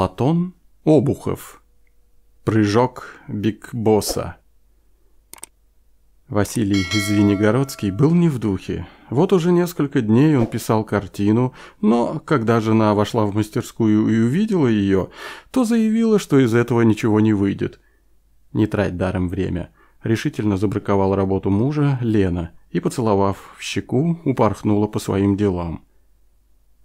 Платон Обухов. Прыжок Бигбосса. Василий Звенигородский был не в духе. Вот уже несколько дней он писал картину, но когда жена вошла в мастерскую и увидела ее, то заявила, что из этого ничего не выйдет. «Не трать даром время», — решительно забраковал работу мужа Лена и, поцеловав в щеку, упорхнула по своим делам.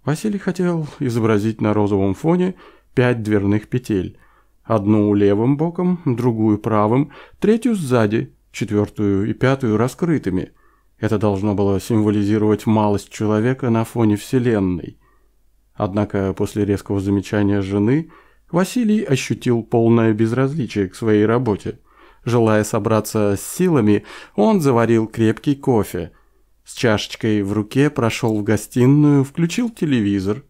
Василий хотел изобразить на розовом фоне — пять дверных петель. Одну левым боком, другую правым, третью сзади, четвертую и пятую раскрытыми. Это должно было символизировать малость человека на фоне Вселенной. Однако после резкого замечания жены Василий ощутил полное безразличие к своей работе. Желая собраться с силами, он заварил крепкий кофе. С чашечкой в руке прошел в гостиную, включил телевизор.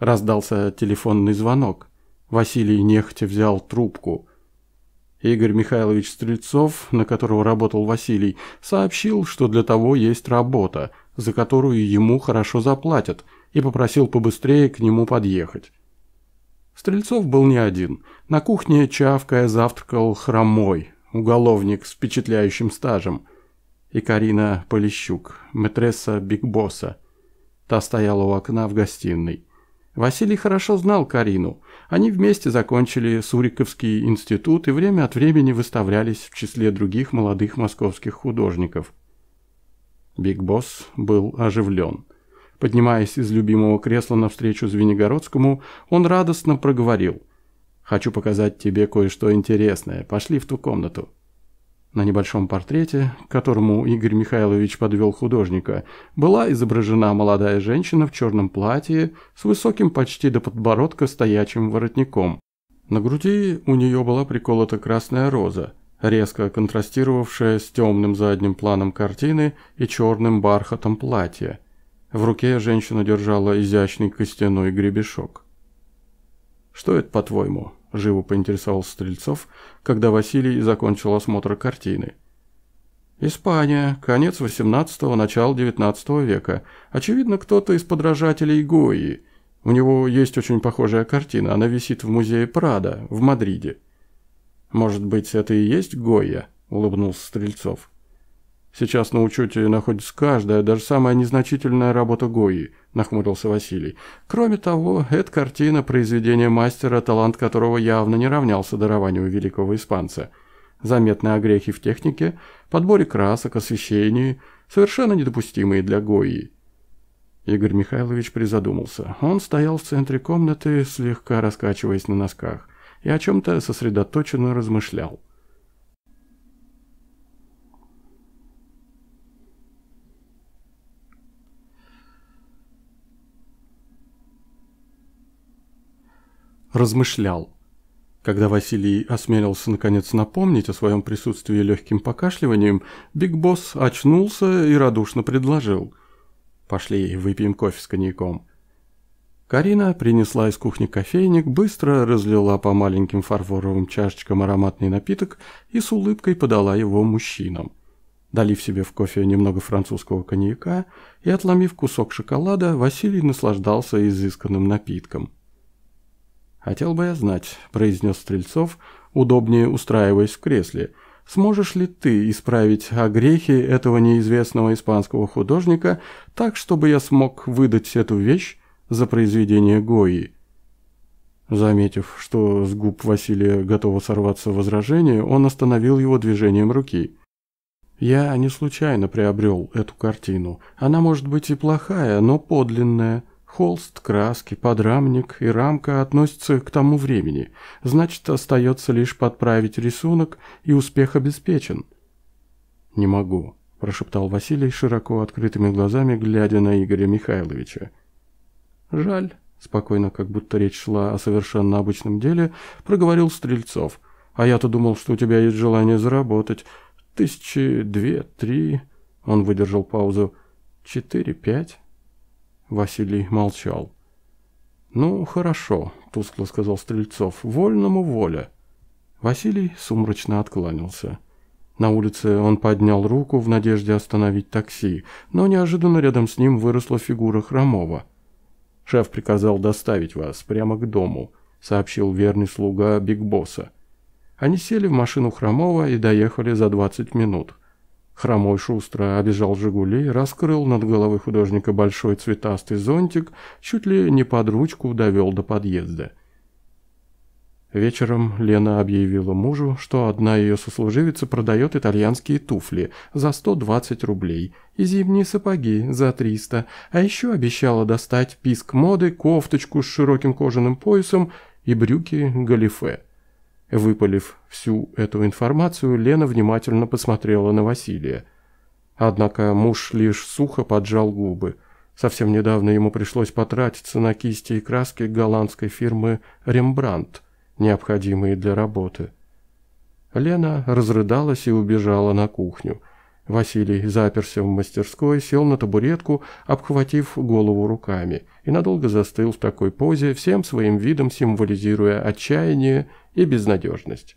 Раздался телефонный звонок. Василий нехотя взял трубку. Игорь Михайлович Стрельцов, на которого работал Василий, сообщил, что для того есть работа, за которую ему хорошо заплатят, и попросил побыстрее к нему подъехать. Стрельцов был не один. На кухне, чавкая, завтракал хромой, уголовник с впечатляющим стажем, и Карина Полищук, матресса Бигбосса. Та стояла у окна в гостиной. Василий хорошо знал Карину. Они вместе закончили Суриковский институт и время от времени выставлялись в числе других молодых московских художников. Биг Босс был оживлен. Поднимаясь из любимого кресла навстречу Звенигородскому, он радостно проговорил. «Хочу показать тебе кое-что интересное. Пошли в ту комнату». На небольшом портрете, к которому Игорь Михайлович подвел художника, была изображена молодая женщина в черном платье с высоким почти до подбородка стоячим воротником. На груди у нее была приколота красная роза, резко контрастировавшая с темным задним планом картины и черным бархатом платья. В руке женщина держала изящный костяной гребешок. «Что это, по-твоему?» – живо поинтересовался Стрельцов, когда Василий закончил осмотр картины. «Испания. Конец XVIII – начало XIX века. Очевидно, кто-то из подражателей Гои. У него есть очень похожая картина. Она висит в музее Прада в Мадриде». «Может быть, это и есть Гоя?» – улыбнулся Стрельцов. Сейчас на учете находится каждая, даже самая незначительная работа Гои, нахмурился Василий. Кроме того, эта картина – произведение мастера, талант которого явно не равнялся дарованию великого испанца. Заметные огрехи в технике, подборе красок, освещении – совершенно недопустимые для Гои. Игорь Михайлович призадумался. Он стоял в центре комнаты, слегка раскачиваясь на носках, и о чем-то сосредоточенно размышлял. размышлял. Когда Василий осмелился наконец напомнить о своем присутствии легким покашливанием, Биг Босс очнулся и радушно предложил. «Пошли, выпьем кофе с коньяком». Карина принесла из кухни кофейник, быстро разлила по маленьким фарфоровым чашечкам ароматный напиток и с улыбкой подала его мужчинам. Долив себе в кофе немного французского коньяка и отломив кусок шоколада, Василий наслаждался изысканным напитком. «Хотел бы я знать», – произнес Стрельцов, удобнее устраиваясь в кресле. «Сможешь ли ты исправить огрехи этого неизвестного испанского художника так, чтобы я смог выдать эту вещь за произведение Гои?» Заметив, что с губ Василия готово сорваться возражение, он остановил его движением руки. «Я не случайно приобрел эту картину. Она может быть и плохая, но подлинная. Холст, краски, подрамник и рамка относятся к тому времени, значит, остается лишь подправить рисунок, и успех обеспечен. «Не могу», – прошептал Василий широко открытыми глазами, глядя на Игоря Михайловича. «Жаль», – спокойно, как будто речь шла о совершенно обычном деле, проговорил Стрельцов. «А я-то думал, что у тебя есть желание заработать. Тысячи, две, три...» Он выдержал паузу. «Четыре, пять...» Василий молчал. «Ну, хорошо», — тускло сказал Стрельцов. «Вольному воля». Василий сумрачно откланялся. На улице он поднял руку в надежде остановить такси, но неожиданно рядом с ним выросла фигура Хромова. «Шеф приказал доставить вас прямо к дому», — сообщил верный слуга Бигбосса. Они сели в машину Хромова и доехали за 20 минут. Хромой шустро обежал «Жигули», раскрыл над головой художника большой цветастый зонтик, чуть ли не под ручку довел до подъезда. Вечером Лена объявила мужу, что одна ее сослуживица продает итальянские туфли за 120 рублей и зимние сапоги за 300, а еще обещала достать писк моды, кофточку с широким кожаным поясом и брюки галифе. Выпалив всю эту информацию, Лена внимательно посмотрела на Василия. Однако муж лишь сухо поджал губы. Совсем недавно ему пришлось потратиться на кисти и краски голландской фирмы «Рембрандт», необходимые для работы. Лена разрыдалась и убежала на кухню – Василий заперся в мастерской, сел на табуретку, обхватив голову руками, и надолго застыл в такой позе, всем своим видом символизируя отчаяние и безнадежность.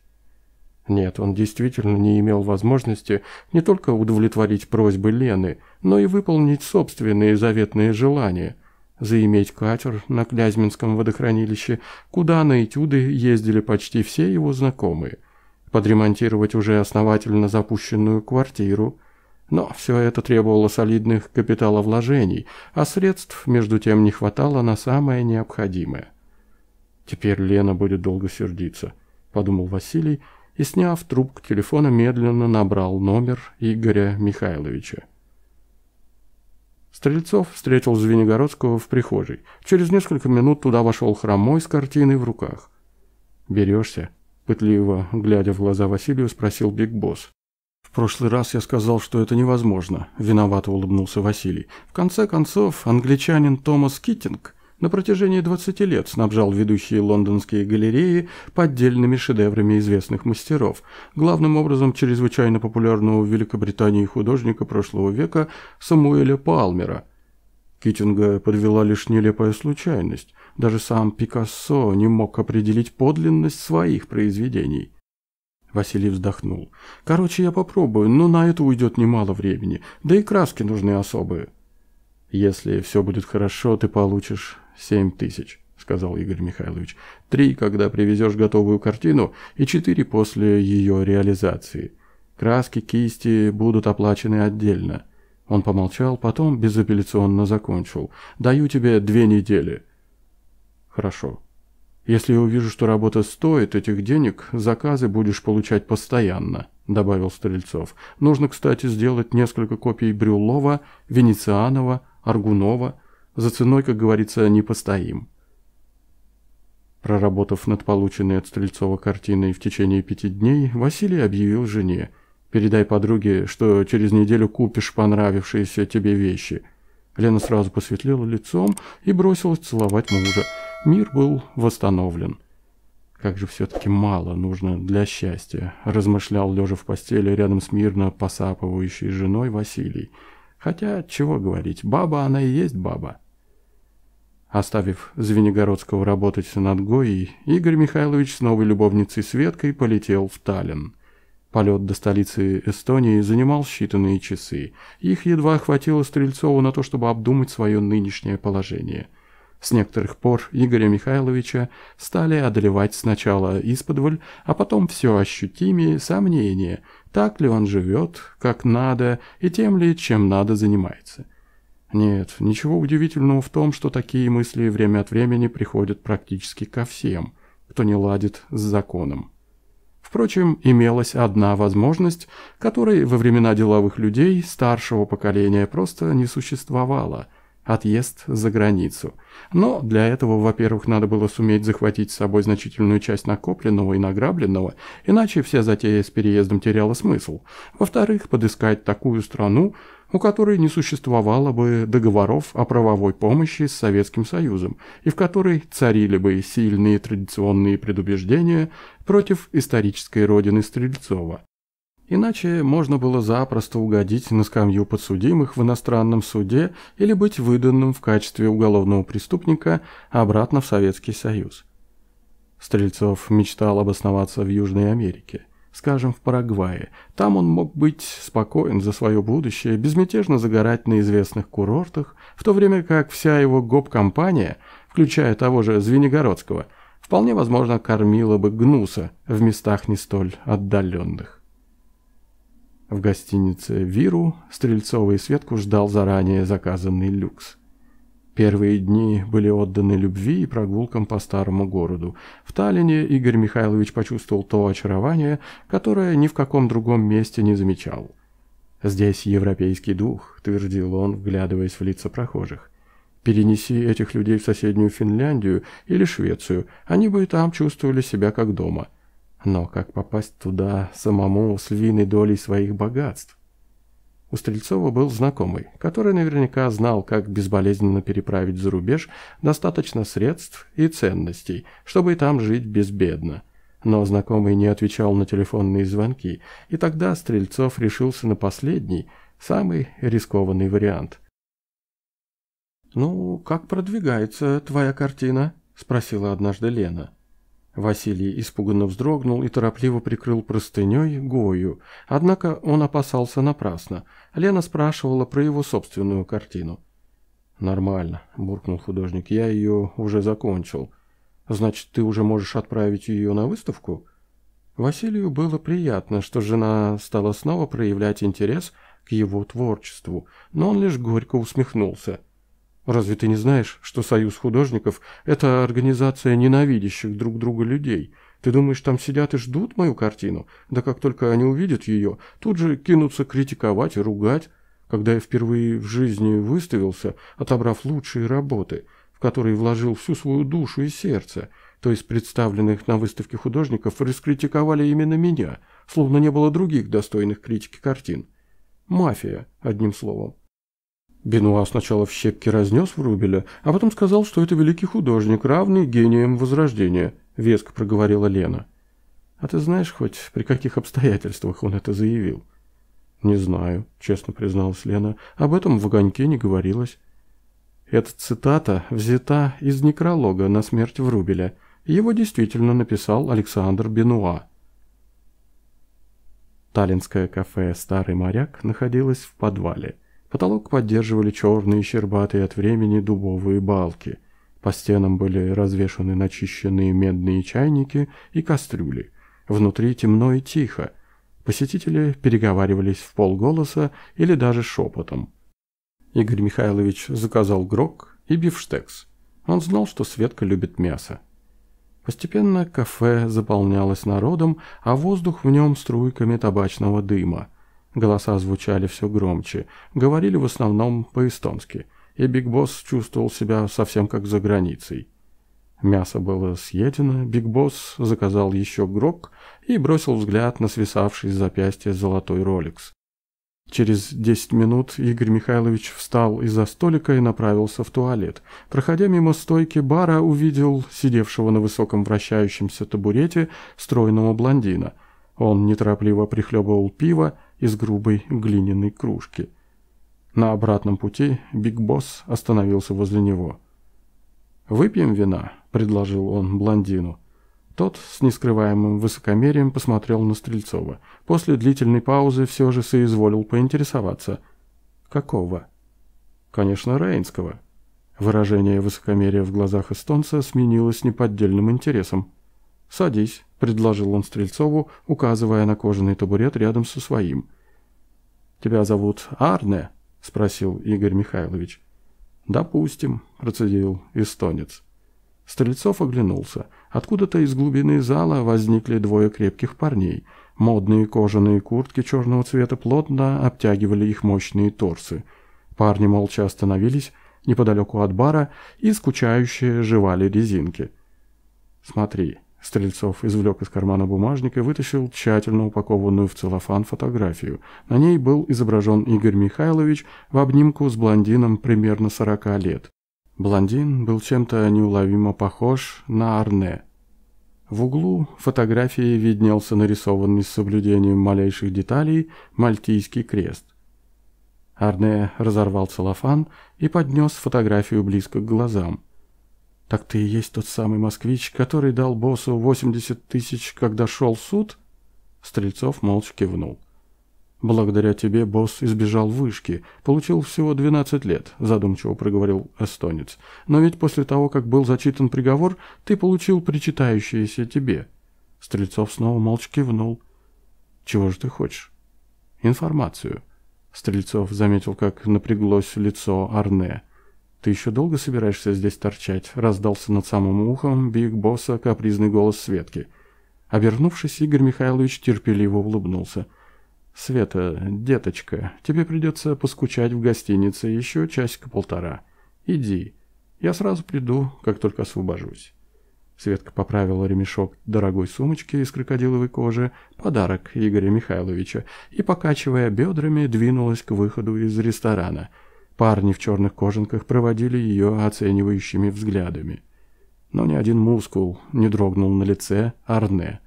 Нет, он действительно не имел возможности не только удовлетворить просьбы Лены, но и выполнить собственные заветные желания – заиметь катер на Клязьминском водохранилище, куда на этюды ездили почти все его знакомые – подремонтировать уже основательно запущенную квартиру. Но все это требовало солидных капиталовложений, а средств, между тем, не хватало на самое необходимое. «Теперь Лена будет долго сердиться», — подумал Василий, и, сняв трубку телефона, медленно набрал номер Игоря Михайловича. Стрельцов встретил Звенигородского в прихожей. Через несколько минут туда вошел хромой с картиной в руках. «Берешься?» Пытливо, глядя в глаза Василию, спросил Биг Босс. «В прошлый раз я сказал, что это невозможно», – виновато улыбнулся Василий. «В конце концов, англичанин Томас Киттинг на протяжении 20 лет снабжал ведущие лондонские галереи поддельными шедеврами известных мастеров, главным образом чрезвычайно популярного в Великобритании художника прошлого века Самуэля Палмера – Китинга подвела лишь нелепая случайность. Даже сам Пикассо не мог определить подлинность своих произведений. Василий вздохнул. «Короче, я попробую, но на это уйдет немало времени. Да и краски нужны особые». «Если все будет хорошо, ты получишь семь тысяч», — сказал Игорь Михайлович. «Три, когда привезешь готовую картину, и четыре после ее реализации. Краски, кисти будут оплачены отдельно». Он помолчал, потом безапелляционно закончил. «Даю тебе две недели». «Хорошо. Если я увижу, что работа стоит этих денег, заказы будешь получать постоянно», — добавил Стрельцов. «Нужно, кстати, сделать несколько копий Брюлова, Венецианова, Аргунова. За ценой, как говорится, не Проработав над полученной от Стрельцова картиной в течение пяти дней, Василий объявил жене — Передай подруге, что через неделю купишь понравившиеся тебе вещи». Лена сразу посветлела лицом и бросилась целовать мужа. Мир был восстановлен. «Как же все-таки мало нужно для счастья», – размышлял лежа в постели рядом с мирно посапывающей женой Василий. «Хотя, чего говорить, баба она и есть баба». Оставив Звенигородского работать над Гоей, Игорь Михайлович с новой любовницей Светкой полетел в Таллин. Полет до столицы Эстонии занимал считанные часы. Их едва хватило Стрельцову на то, чтобы обдумать свое нынешнее положение. С некоторых пор Игоря Михайловича стали одолевать сначала исподволь, а потом все ощутимее сомнения, так ли он живет, как надо, и тем ли, чем надо, занимается. Нет, ничего удивительного в том, что такие мысли время от времени приходят практически ко всем, кто не ладит с законом. Впрочем, имелась одна возможность, которой во времена деловых людей старшего поколения просто не существовало – отъезд за границу. Но для этого, во-первых, надо было суметь захватить с собой значительную часть накопленного и награбленного, иначе вся затея с переездом теряла смысл. Во-вторых, подыскать такую страну, у которой не существовало бы договоров о правовой помощи с Советским Союзом и в которой царили бы сильные традиционные предубеждения против исторической родины Стрельцова. Иначе можно было запросто угодить на скамью подсудимых в иностранном суде или быть выданным в качестве уголовного преступника обратно в Советский Союз. Стрельцов мечтал обосноваться в Южной Америке – скажем, в Парагвае. Там он мог быть спокоен за свое будущее, безмятежно загорать на известных курортах, в то время как вся его гоп-компания, включая того же Звенигородского, вполне возможно кормила бы гнуса в местах не столь отдаленных. В гостинице «Виру» Стрельцова и Светку ждал заранее заказанный люкс – Первые дни были отданы любви и прогулкам по старому городу. В Таллине Игорь Михайлович почувствовал то очарование, которое ни в каком другом месте не замечал. «Здесь европейский дух», — твердил он, вглядываясь в лица прохожих. «Перенеси этих людей в соседнюю Финляндию или Швецию, они бы и там чувствовали себя как дома. Но как попасть туда самому с львиной долей своих богатств?» У Стрельцова был знакомый, который наверняка знал, как безболезненно переправить за рубеж достаточно средств и ценностей, чтобы и там жить безбедно. Но знакомый не отвечал на телефонные звонки, и тогда Стрельцов решился на последний, самый рискованный вариант. «Ну, как продвигается твоя картина?» – спросила однажды Лена. Василий испуганно вздрогнул и торопливо прикрыл простыней Гою, однако он опасался напрасно – Лена спрашивала про его собственную картину. «Нормально», — буркнул художник, — «я ее уже закончил». «Значит, ты уже можешь отправить ее на выставку?» Василию было приятно, что жена стала снова проявлять интерес к его творчеству, но он лишь горько усмехнулся. «Разве ты не знаешь, что Союз художников – это организация ненавидящих друг друга людей? Ты думаешь, там сидят и ждут мою картину? Да как только они увидят ее, тут же кинутся критиковать и ругать. Когда я впервые в жизни выставился, отобрав лучшие работы, в которые вложил всю свою душу и сердце, то из представленных на выставке художников раскритиковали именно меня, словно не было других достойных критики картин. Мафия, одним словом. Бенуа сначала в щепки разнес Врубеля, а потом сказал, что это великий художник, равный гением Возрождения –— веско проговорила Лена. «А ты знаешь хоть, при каких обстоятельствах он это заявил?» «Не знаю», — честно призналась Лена. «Об этом в огоньке не говорилось». Эта цитата взята из некролога на смерть Врубеля. Его действительно написал Александр Бенуа. Таллинское кафе «Старый моряк» находилось в подвале. Потолок поддерживали черные щербатые от времени дубовые балки – по стенам были развешаны начищенные медные чайники и кастрюли. Внутри темно и тихо. Посетители переговаривались в полголоса или даже шепотом. Игорь Михайлович заказал грок и бифштекс. Он знал, что Светка любит мясо. Постепенно кафе заполнялось народом, а воздух в нем струйками табачного дыма. Голоса звучали все громче, говорили в основном по-эстонски – и Биг Босс чувствовал себя совсем как за границей. Мясо было съедено, Биг Босс заказал еще грок и бросил взгляд на свисавший с запястья золотой роликс. Через 10 минут Игорь Михайлович встал из-за столика и направился в туалет. Проходя мимо стойки бара, увидел сидевшего на высоком вращающемся табурете стройного блондина. Он неторопливо прихлебывал пиво из грубой глиняной кружки – на обратном пути Биг Босс остановился возле него. «Выпьем вина», — предложил он блондину. Тот с нескрываемым высокомерием посмотрел на Стрельцова. После длительной паузы все же соизволил поинтересоваться. «Какого?» «Конечно, Рейнского». Выражение высокомерия в глазах эстонца сменилось неподдельным интересом. «Садись», — предложил он Стрельцову, указывая на кожаный табурет рядом со своим. «Тебя зовут Арне?» спросил Игорь Михайлович. «Допустим», – процедил эстонец. Стрельцов оглянулся. Откуда-то из глубины зала возникли двое крепких парней. Модные кожаные куртки черного цвета плотно обтягивали их мощные торсы. Парни молча остановились неподалеку от бара и скучающе жевали резинки. «Смотри, Стрельцов извлек из кармана бумажник и вытащил тщательно упакованную в целлофан фотографию. На ней был изображен Игорь Михайлович в обнимку с блондином примерно 40 лет. Блондин был чем-то неуловимо похож на Арне. В углу фотографии виднелся нарисованный с соблюдением малейших деталей мальтийский крест. Арне разорвал целлофан и поднес фотографию близко к глазам. «Так ты и есть тот самый москвич, который дал боссу 80 тысяч, когда шел суд?» Стрельцов молча кивнул. «Благодаря тебе босс избежал вышки, получил всего 12 лет», – задумчиво проговорил эстонец. «Но ведь после того, как был зачитан приговор, ты получил причитающееся тебе». Стрельцов снова молча кивнул. «Чего же ты хочешь?» «Информацию». Стрельцов заметил, как напряглось лицо Арне. «Ты еще долго собираешься здесь торчать?» – раздался над самым ухом Биг Босса капризный голос Светки. Обернувшись, Игорь Михайлович терпеливо улыбнулся. «Света, деточка, тебе придется поскучать в гостинице еще часика-полтора. Иди. Я сразу приду, как только освобожусь». Светка поправила ремешок дорогой сумочки из крокодиловой кожи, подарок Игоря Михайловича, и, покачивая бедрами, двинулась к выходу из ресторана – Парни в черных кожанках проводили ее оценивающими взглядами. Но ни один мускул не дрогнул на лице Арне.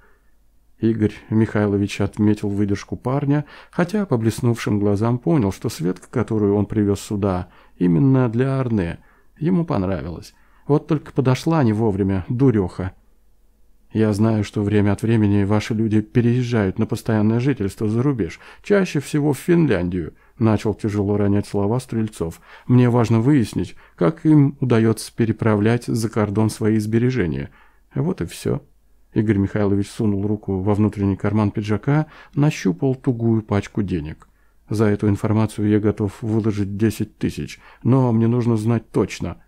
Игорь Михайлович отметил выдержку парня, хотя по блеснувшим глазам понял, что Светка, которую он привез сюда, именно для Арне, ему понравилась. Вот только подошла не вовремя, дуреха. Я знаю, что время от времени ваши люди переезжают на постоянное жительство за рубеж, чаще всего в Финляндию – начал тяжело ронять слова Стрельцов. «Мне важно выяснить, как им удается переправлять за кордон свои сбережения. вот и все». Игорь Михайлович сунул руку во внутренний карман пиджака, нащупал тугую пачку денег. «За эту информацию я готов выложить десять тысяч, но мне нужно знать точно».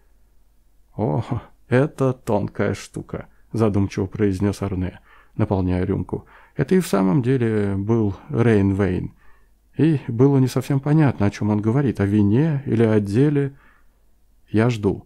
«О, это тонкая штука», — задумчиво произнес Арне, наполняя рюмку. «Это и в самом деле был Рейн Вейн». И было не совсем понятно, о чем он говорит, о вине или о деле. Я жду.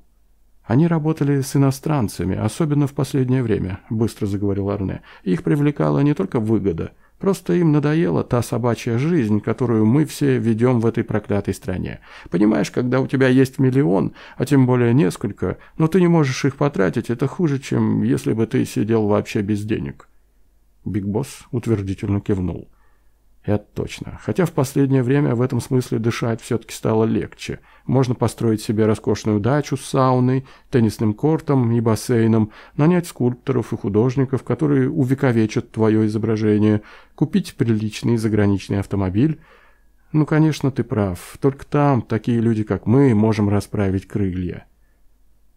Они работали с иностранцами, особенно в последнее время, быстро заговорил Арне. Их привлекала не только выгода, просто им надоела та собачья жизнь, которую мы все ведем в этой проклятой стране. Понимаешь, когда у тебя есть миллион, а тем более несколько, но ты не можешь их потратить, это хуже, чем если бы ты сидел вообще без денег. Биг Босс утвердительно кивнул. Это точно. Хотя в последнее время в этом смысле дышать все-таки стало легче. Можно построить себе роскошную дачу с сауной, теннисным кортом и бассейном, нанять скульпторов и художников, которые увековечат твое изображение, купить приличный заграничный автомобиль. Ну, конечно, ты прав. Только там такие люди, как мы, можем расправить крылья.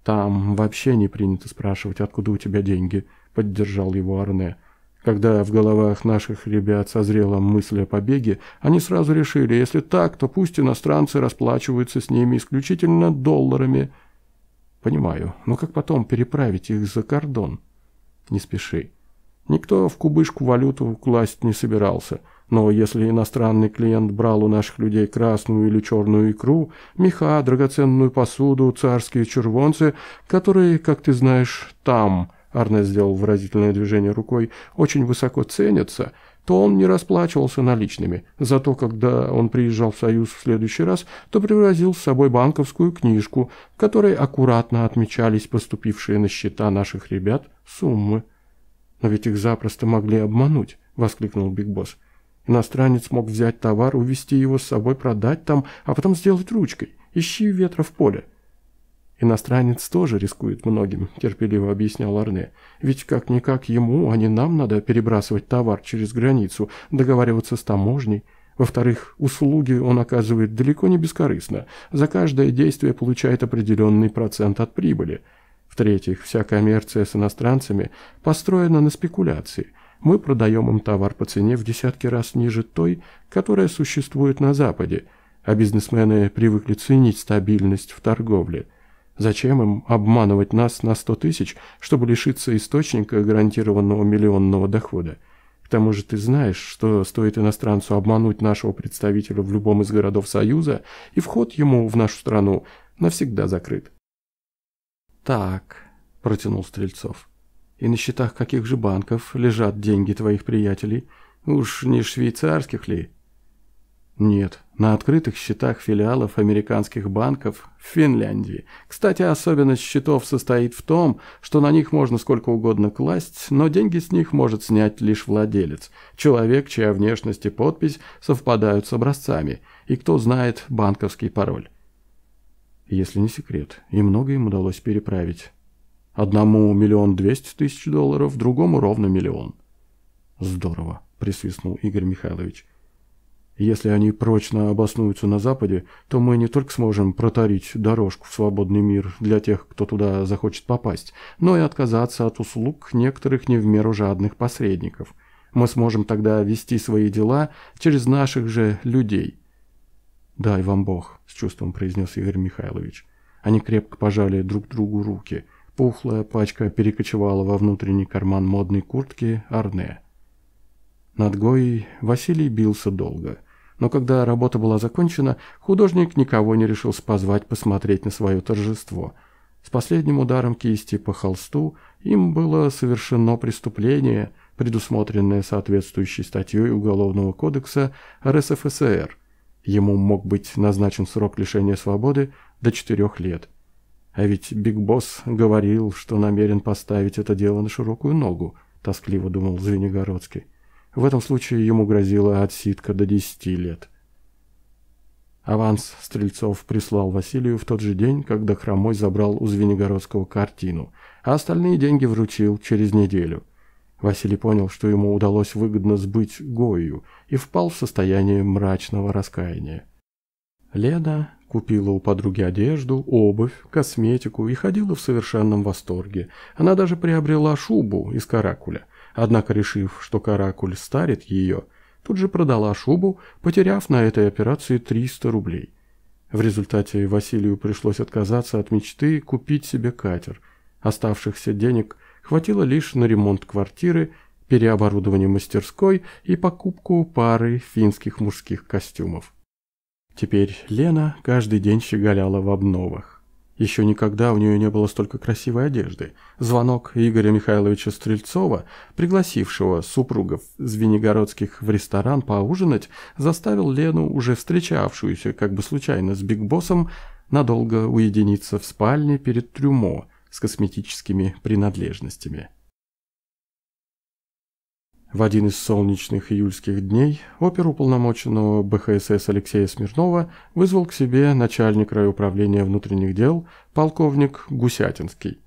Там вообще не принято спрашивать, откуда у тебя деньги, поддержал его Арне. Когда в головах наших ребят созрела мысль о побеге, они сразу решили, если так, то пусть иностранцы расплачиваются с ними исключительно долларами. Понимаю, но как потом переправить их за кордон? Не спеши. Никто в кубышку валюту класть не собирался, но если иностранный клиент брал у наших людей красную или черную икру, меха, драгоценную посуду, царские червонцы, которые, как ты знаешь, там – Арне сделал выразительное движение рукой, очень высоко ценятся, то он не расплачивался наличными. Зато, когда он приезжал в Союз в следующий раз, то привозил с собой банковскую книжку, в которой аккуратно отмечались поступившие на счета наших ребят суммы. «Но ведь их запросто могли обмануть», — воскликнул Биг Босс. «Иностранец мог взять товар, увезти его с собой, продать там, а потом сделать ручкой. Ищи ветра в поле». «Иностранец тоже рискует многим», – терпеливо объяснял Арне. «Ведь как-никак ему, а не нам надо перебрасывать товар через границу, договариваться с таможней. Во-вторых, услуги он оказывает далеко не бескорыстно. За каждое действие получает определенный процент от прибыли. В-третьих, вся коммерция с иностранцами построена на спекуляции. Мы продаем им товар по цене в десятки раз ниже той, которая существует на Западе, а бизнесмены привыкли ценить стабильность в торговле». Зачем им обманывать нас на сто тысяч, чтобы лишиться источника гарантированного миллионного дохода? К тому же ты знаешь, что стоит иностранцу обмануть нашего представителя в любом из городов Союза, и вход ему в нашу страну навсегда закрыт. «Так», — протянул Стрельцов, — «и на счетах каких же банков лежат деньги твоих приятелей? Уж не швейцарских ли?» Нет, на открытых счетах филиалов американских банков в Финляндии. Кстати, особенность счетов состоит в том, что на них можно сколько угодно класть, но деньги с них может снять лишь владелец, человек, чья внешность и подпись совпадают с образцами, и кто знает банковский пароль. Если не секрет, и много им удалось переправить. Одному миллион двести тысяч долларов, другому ровно миллион. Здорово, присвистнул Игорь Михайлович. — если они прочно обоснуются на Западе, то мы не только сможем протарить дорожку в свободный мир для тех, кто туда захочет попасть, но и отказаться от услуг некоторых не в меру жадных посредников. Мы сможем тогда вести свои дела через наших же людей. «Дай вам Бог», — с чувством произнес Игорь Михайлович. Они крепко пожали друг другу руки. Пухлая пачка перекочевала во внутренний карман модной куртки Арне. Над Гоей Василий бился долго — но когда работа была закончена, художник никого не решился позвать посмотреть на свое торжество. С последним ударом кисти по холсту им было совершено преступление, предусмотренное соответствующей статьей Уголовного кодекса РСФСР. Ему мог быть назначен срок лишения свободы до четырех лет. А ведь Биг Босс говорил, что намерен поставить это дело на широкую ногу, тоскливо думал Звенигородский. В этом случае ему грозила отсидка до 10 лет. Аванс Стрельцов прислал Василию в тот же день, когда Хромой забрал у Звенигородского картину, а остальные деньги вручил через неделю. Василий понял, что ему удалось выгодно сбыть Гою и впал в состояние мрачного раскаяния. Лена купила у подруги одежду, обувь, косметику и ходила в совершенном восторге. Она даже приобрела шубу из каракуля – однако, решив, что каракуль старит ее, тут же продала шубу, потеряв на этой операции 300 рублей. В результате Василию пришлось отказаться от мечты купить себе катер. Оставшихся денег хватило лишь на ремонт квартиры, переоборудование мастерской и покупку пары финских мужских костюмов. Теперь Лена каждый день щеголяла в обновах. Еще никогда у нее не было столько красивой одежды. Звонок Игоря Михайловича Стрельцова, пригласившего супругов Звенигородских в ресторан поужинать, заставил Лену, уже встречавшуюся как бы случайно с Бигбоссом, надолго уединиться в спальне перед трюмо с косметическими принадлежностями. В один из солнечных июльских дней оперуполномоченного БХСС Алексея Смирнова вызвал к себе начальник райуправления внутренних дел полковник Гусятинский.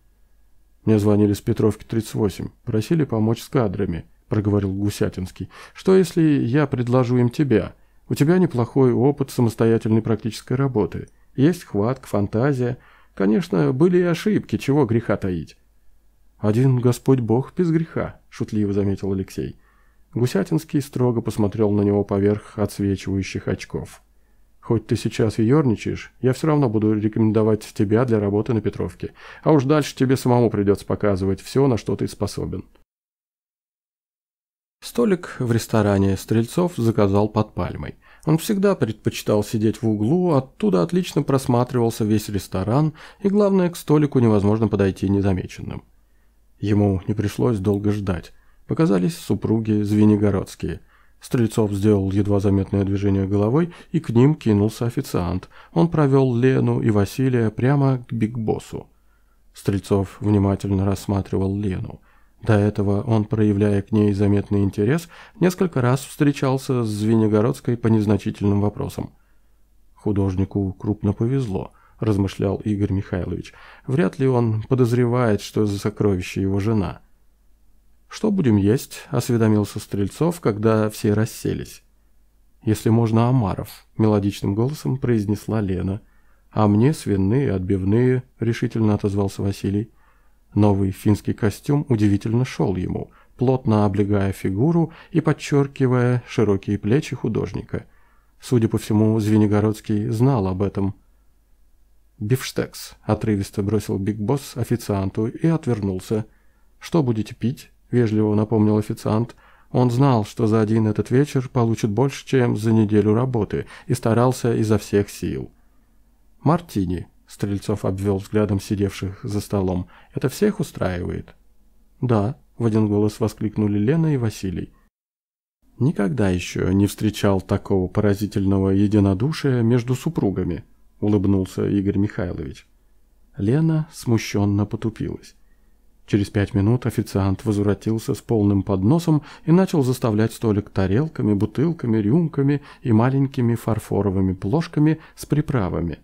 «Мне звонили с Петровки 38, просили помочь с кадрами», — проговорил Гусятинский. «Что, если я предложу им тебя? У тебя неплохой опыт самостоятельной практической работы. Есть хватка, фантазия. Конечно, были и ошибки, чего греха таить. «Один Господь Бог без греха», — шутливо заметил Алексей. Гусятинский строго посмотрел на него поверх отсвечивающих очков. «Хоть ты сейчас и ерничаешь, я все равно буду рекомендовать тебя для работы на Петровке. А уж дальше тебе самому придется показывать все, на что ты способен». Столик в ресторане Стрельцов заказал под пальмой. Он всегда предпочитал сидеть в углу, оттуда отлично просматривался весь ресторан, и главное, к столику невозможно подойти незамеченным. Ему не пришлось долго ждать. Показались супруги Звенигородские. Стрельцов сделал едва заметное движение головой, и к ним кинулся официант. Он провел Лену и Василия прямо к бигбоссу. Стрельцов внимательно рассматривал Лену. До этого он, проявляя к ней заметный интерес, несколько раз встречался с Звенигородской по незначительным вопросам. Художнику крупно повезло –– размышлял Игорь Михайлович. «Вряд ли он подозревает, что за сокровище его жена». «Что будем есть?» – осведомился Стрельцов, когда все расселись. «Если можно, омаров», – мелодичным голосом произнесла Лена. «А мне свиные, отбивные», – решительно отозвался Василий. Новый финский костюм удивительно шел ему, плотно облегая фигуру и подчеркивая широкие плечи художника. Судя по всему, Звенигородский знал об этом – «Бифштекс», – отрывисто бросил Биг Босс официанту и отвернулся. «Что будете пить?» – вежливо напомнил официант. Он знал, что за один этот вечер получит больше, чем за неделю работы, и старался изо всех сил. «Мартини», – Стрельцов обвел взглядом сидевших за столом, – «это всех устраивает?» «Да», – в один голос воскликнули Лена и Василий. Никогда еще не встречал такого поразительного единодушия между супругами –– улыбнулся Игорь Михайлович. Лена смущенно потупилась. Через пять минут официант возвратился с полным подносом и начал заставлять столик тарелками, бутылками, рюмками и маленькими фарфоровыми плошками с приправами.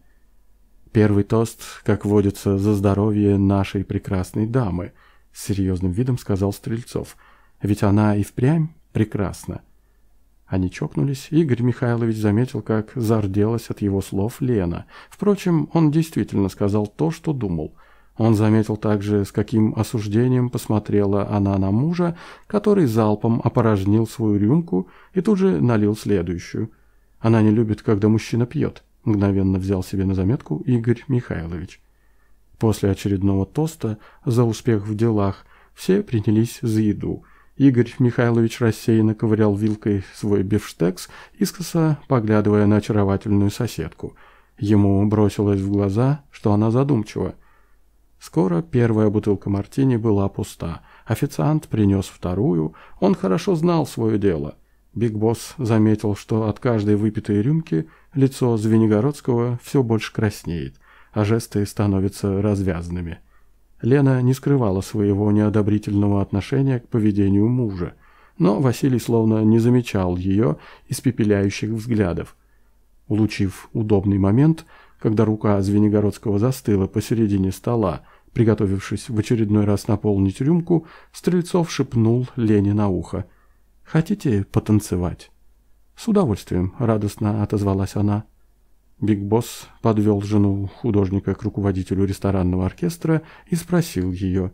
«Первый тост, как водится, за здоровье нашей прекрасной дамы», — с серьезным видом сказал Стрельцов. «Ведь она и впрямь прекрасна». Они чокнулись, Игорь Михайлович заметил, как зарделась от его слов Лена. Впрочем, он действительно сказал то, что думал. Он заметил также, с каким осуждением посмотрела она на мужа, который залпом опорожнил свою рюмку и тут же налил следующую. «Она не любит, когда мужчина пьет», — мгновенно взял себе на заметку Игорь Михайлович. После очередного тоста за успех в делах все принялись за еду — Игорь Михайлович рассеянно ковырял вилкой свой бифштекс, искоса поглядывая на очаровательную соседку. Ему бросилось в глаза, что она задумчива. Скоро первая бутылка мартини была пуста. Официант принес вторую. Он хорошо знал свое дело. Биг Босс заметил, что от каждой выпитой рюмки лицо Звенигородского все больше краснеет, а жесты становятся развязанными. Лена не скрывала своего неодобрительного отношения к поведению мужа, но Василий словно не замечал ее испепеляющих взглядов. Улучив удобный момент, когда рука Звенигородского застыла посередине стола, приготовившись в очередной раз наполнить рюмку, Стрельцов шепнул Лене на ухо. «Хотите потанцевать?» «С удовольствием», — радостно отозвалась она. Биг Босс подвел жену художника к руководителю ресторанного оркестра и спросил ее,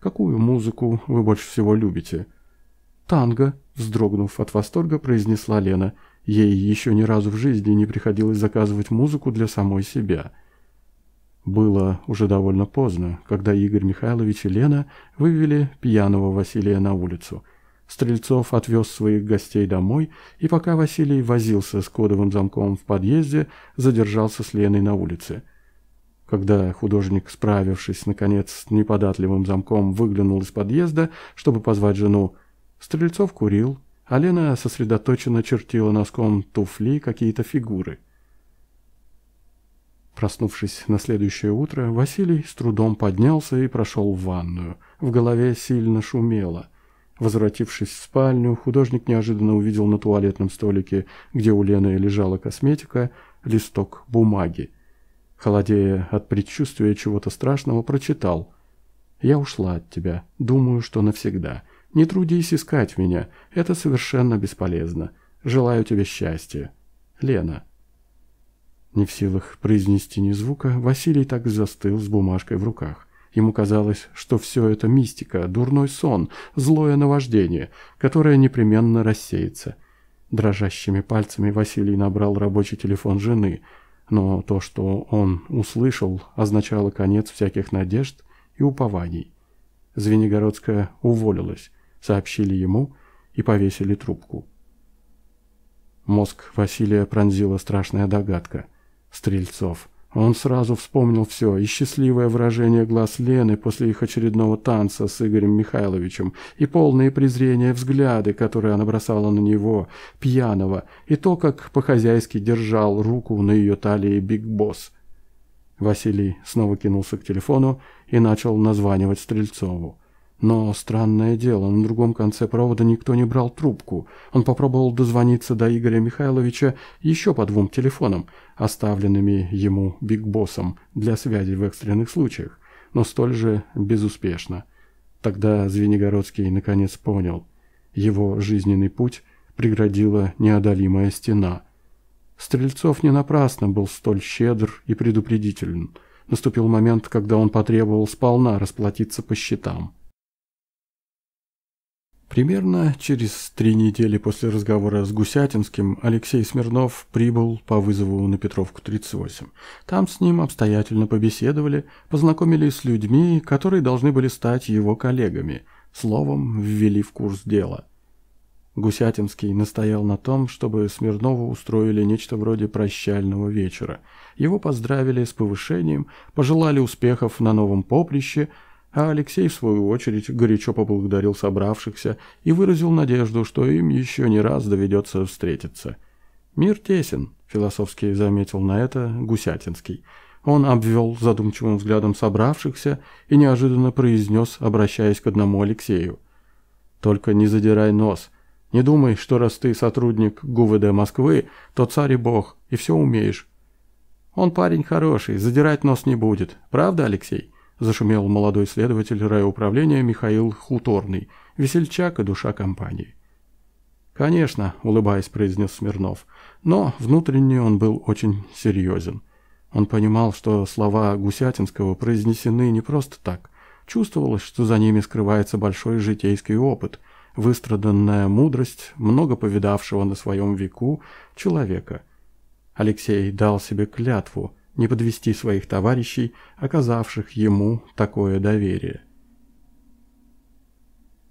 «Какую музыку вы больше всего любите?» «Танго», — вздрогнув от восторга, произнесла Лена. Ей еще ни разу в жизни не приходилось заказывать музыку для самой себя. Было уже довольно поздно, когда Игорь Михайлович и Лена вывели пьяного Василия на улицу — Стрельцов отвез своих гостей домой, и пока Василий возился с кодовым замком в подъезде, задержался с Леной на улице. Когда художник, справившись, наконец, с неподатливым замком, выглянул из подъезда, чтобы позвать жену, Стрельцов курил, а Лена сосредоточенно чертила носком туфли какие-то фигуры. Проснувшись на следующее утро, Василий с трудом поднялся и прошел в ванную. В голове сильно шумело – Возвратившись в спальню, художник неожиданно увидел на туалетном столике, где у Лены лежала косметика, листок бумаги. Холодея от предчувствия чего-то страшного, прочитал. «Я ушла от тебя. Думаю, что навсегда. Не трудись искать меня. Это совершенно бесполезно. Желаю тебе счастья. Лена». Не в силах произнести ни звука, Василий так застыл с бумажкой в руках. Ему казалось, что все это мистика, дурной сон, злое наваждение, которое непременно рассеется. Дрожащими пальцами Василий набрал рабочий телефон жены, но то, что он услышал, означало конец всяких надежд и упований. Звенигородская уволилась, сообщили ему и повесили трубку. Мозг Василия пронзила страшная догадка. Стрельцов – он сразу вспомнил все, и счастливое выражение глаз Лены после их очередного танца с Игорем Михайловичем, и полные презрения взгляды, которые она бросала на него, пьяного, и то, как по-хозяйски держал руку на ее талии Биг Босс. Василий снова кинулся к телефону и начал названивать Стрельцову. Но странное дело, на другом конце провода никто не брал трубку. Он попробовал дозвониться до Игоря Михайловича еще по двум телефонам, оставленными ему бигбоссом для связи в экстренных случаях, но столь же безуспешно. Тогда Звенигородский наконец понял. Его жизненный путь преградила неодолимая стена. Стрельцов не напрасно был столь щедр и предупредителен. Наступил момент, когда он потребовал сполна расплатиться по счетам. Примерно через три недели после разговора с Гусятинским Алексей Смирнов прибыл по вызову на Петровку 38. Там с ним обстоятельно побеседовали, познакомились с людьми, которые должны были стать его коллегами, словом, ввели в курс дела. Гусятинский настоял на том, чтобы Смирнову устроили нечто вроде прощального вечера. Его поздравили с повышением, пожелали успехов на новом поприще – а Алексей, в свою очередь, горячо поблагодарил собравшихся и выразил надежду, что им еще не раз доведется встретиться. «Мир тесен», — философски заметил на это Гусятинский. Он обвел задумчивым взглядом собравшихся и неожиданно произнес, обращаясь к одному Алексею. «Только не задирай нос. Не думай, что раз ты сотрудник ГУВД Москвы, то царь и бог, и все умеешь. Он парень хороший, задирать нос не будет. Правда, Алексей?» зашумел молодой следователь райуправления Михаил Хуторный, весельчак и душа компании. «Конечно», — улыбаясь, произнес Смирнов, но внутренне он был очень серьезен. Он понимал, что слова Гусятинского произнесены не просто так. Чувствовалось, что за ними скрывается большой житейский опыт, выстраданная мудрость много повидавшего на своем веку человека. Алексей дал себе клятву — не подвести своих товарищей, оказавших ему такое доверие.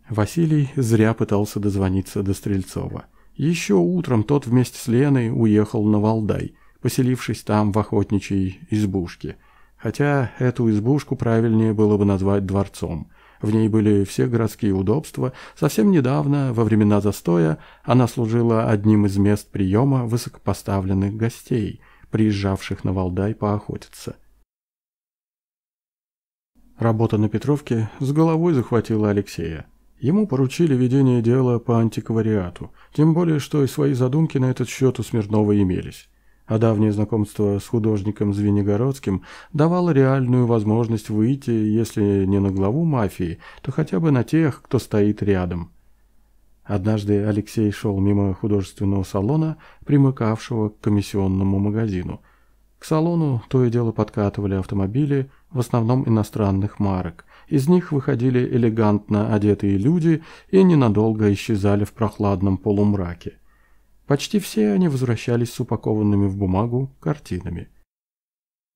Василий зря пытался дозвониться до Стрельцова. Еще утром тот вместе с Леной уехал на Валдай, поселившись там в охотничьей избушке. Хотя эту избушку правильнее было бы назвать дворцом. В ней были все городские удобства. Совсем недавно, во времена застоя, она служила одним из мест приема высокопоставленных гостей – приезжавших на Валдай поохотиться. Работа на Петровке с головой захватила Алексея. Ему поручили ведение дела по антиквариату, тем более, что и свои задумки на этот счет у Смирнова имелись. А давнее знакомство с художником Звенигородским давало реальную возможность выйти, если не на главу мафии, то хотя бы на тех, кто стоит рядом – Однажды Алексей шел мимо художественного салона, примыкавшего к комиссионному магазину. К салону то и дело подкатывали автомобили, в основном иностранных марок. Из них выходили элегантно одетые люди и ненадолго исчезали в прохладном полумраке. Почти все они возвращались с упакованными в бумагу картинами.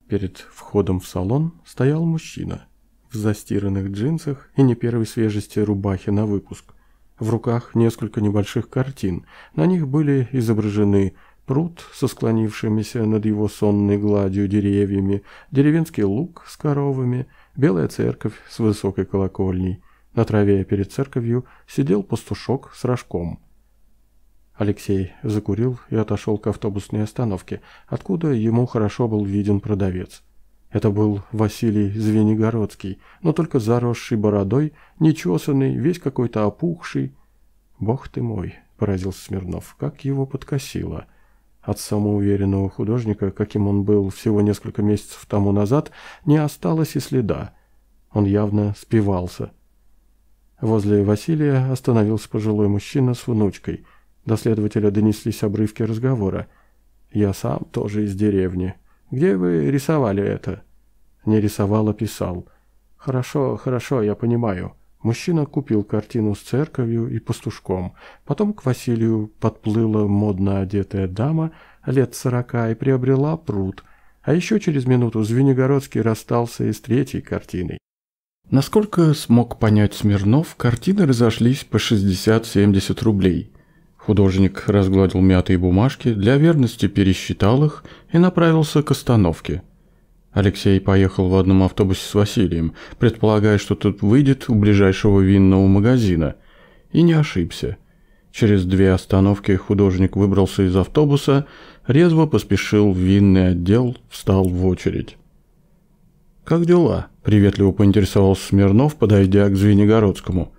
Перед входом в салон стоял мужчина в застиранных джинсах и не первой свежести рубахи на выпуск в руках несколько небольших картин. На них были изображены пруд со склонившимися над его сонной гладью деревьями, деревенский луг с коровами, белая церковь с высокой колокольней. На траве перед церковью сидел пастушок с рожком. Алексей закурил и отошел к автобусной остановке, откуда ему хорошо был виден продавец. Это был Василий Звенигородский, но только заросший бородой, нечесанный, весь какой-то опухший. «Бог ты мой!» – поразился Смирнов. «Как его подкосило!» От самоуверенного художника, каким он был всего несколько месяцев тому назад, не осталось и следа. Он явно спивался. Возле Василия остановился пожилой мужчина с внучкой. До следователя донеслись обрывки разговора. «Я сам тоже из деревни», где вы рисовали это?» «Не рисовал, а писал». «Хорошо, хорошо, я понимаю». Мужчина купил картину с церковью и пастушком. Потом к Василию подплыла модно одетая дама лет сорока и приобрела пруд. А еще через минуту Звенигородский расстался и с третьей картиной. Насколько смог понять Смирнов, картины разошлись по 60-70 рублей. Художник разгладил мятые бумажки, для верности пересчитал их и направился к остановке. Алексей поехал в одном автобусе с Василием, предполагая, что тот выйдет у ближайшего винного магазина. И не ошибся. Через две остановки художник выбрался из автобуса, резво поспешил в винный отдел, встал в очередь. «Как дела?» – приветливо поинтересовался Смирнов, подойдя к Звенигородскому –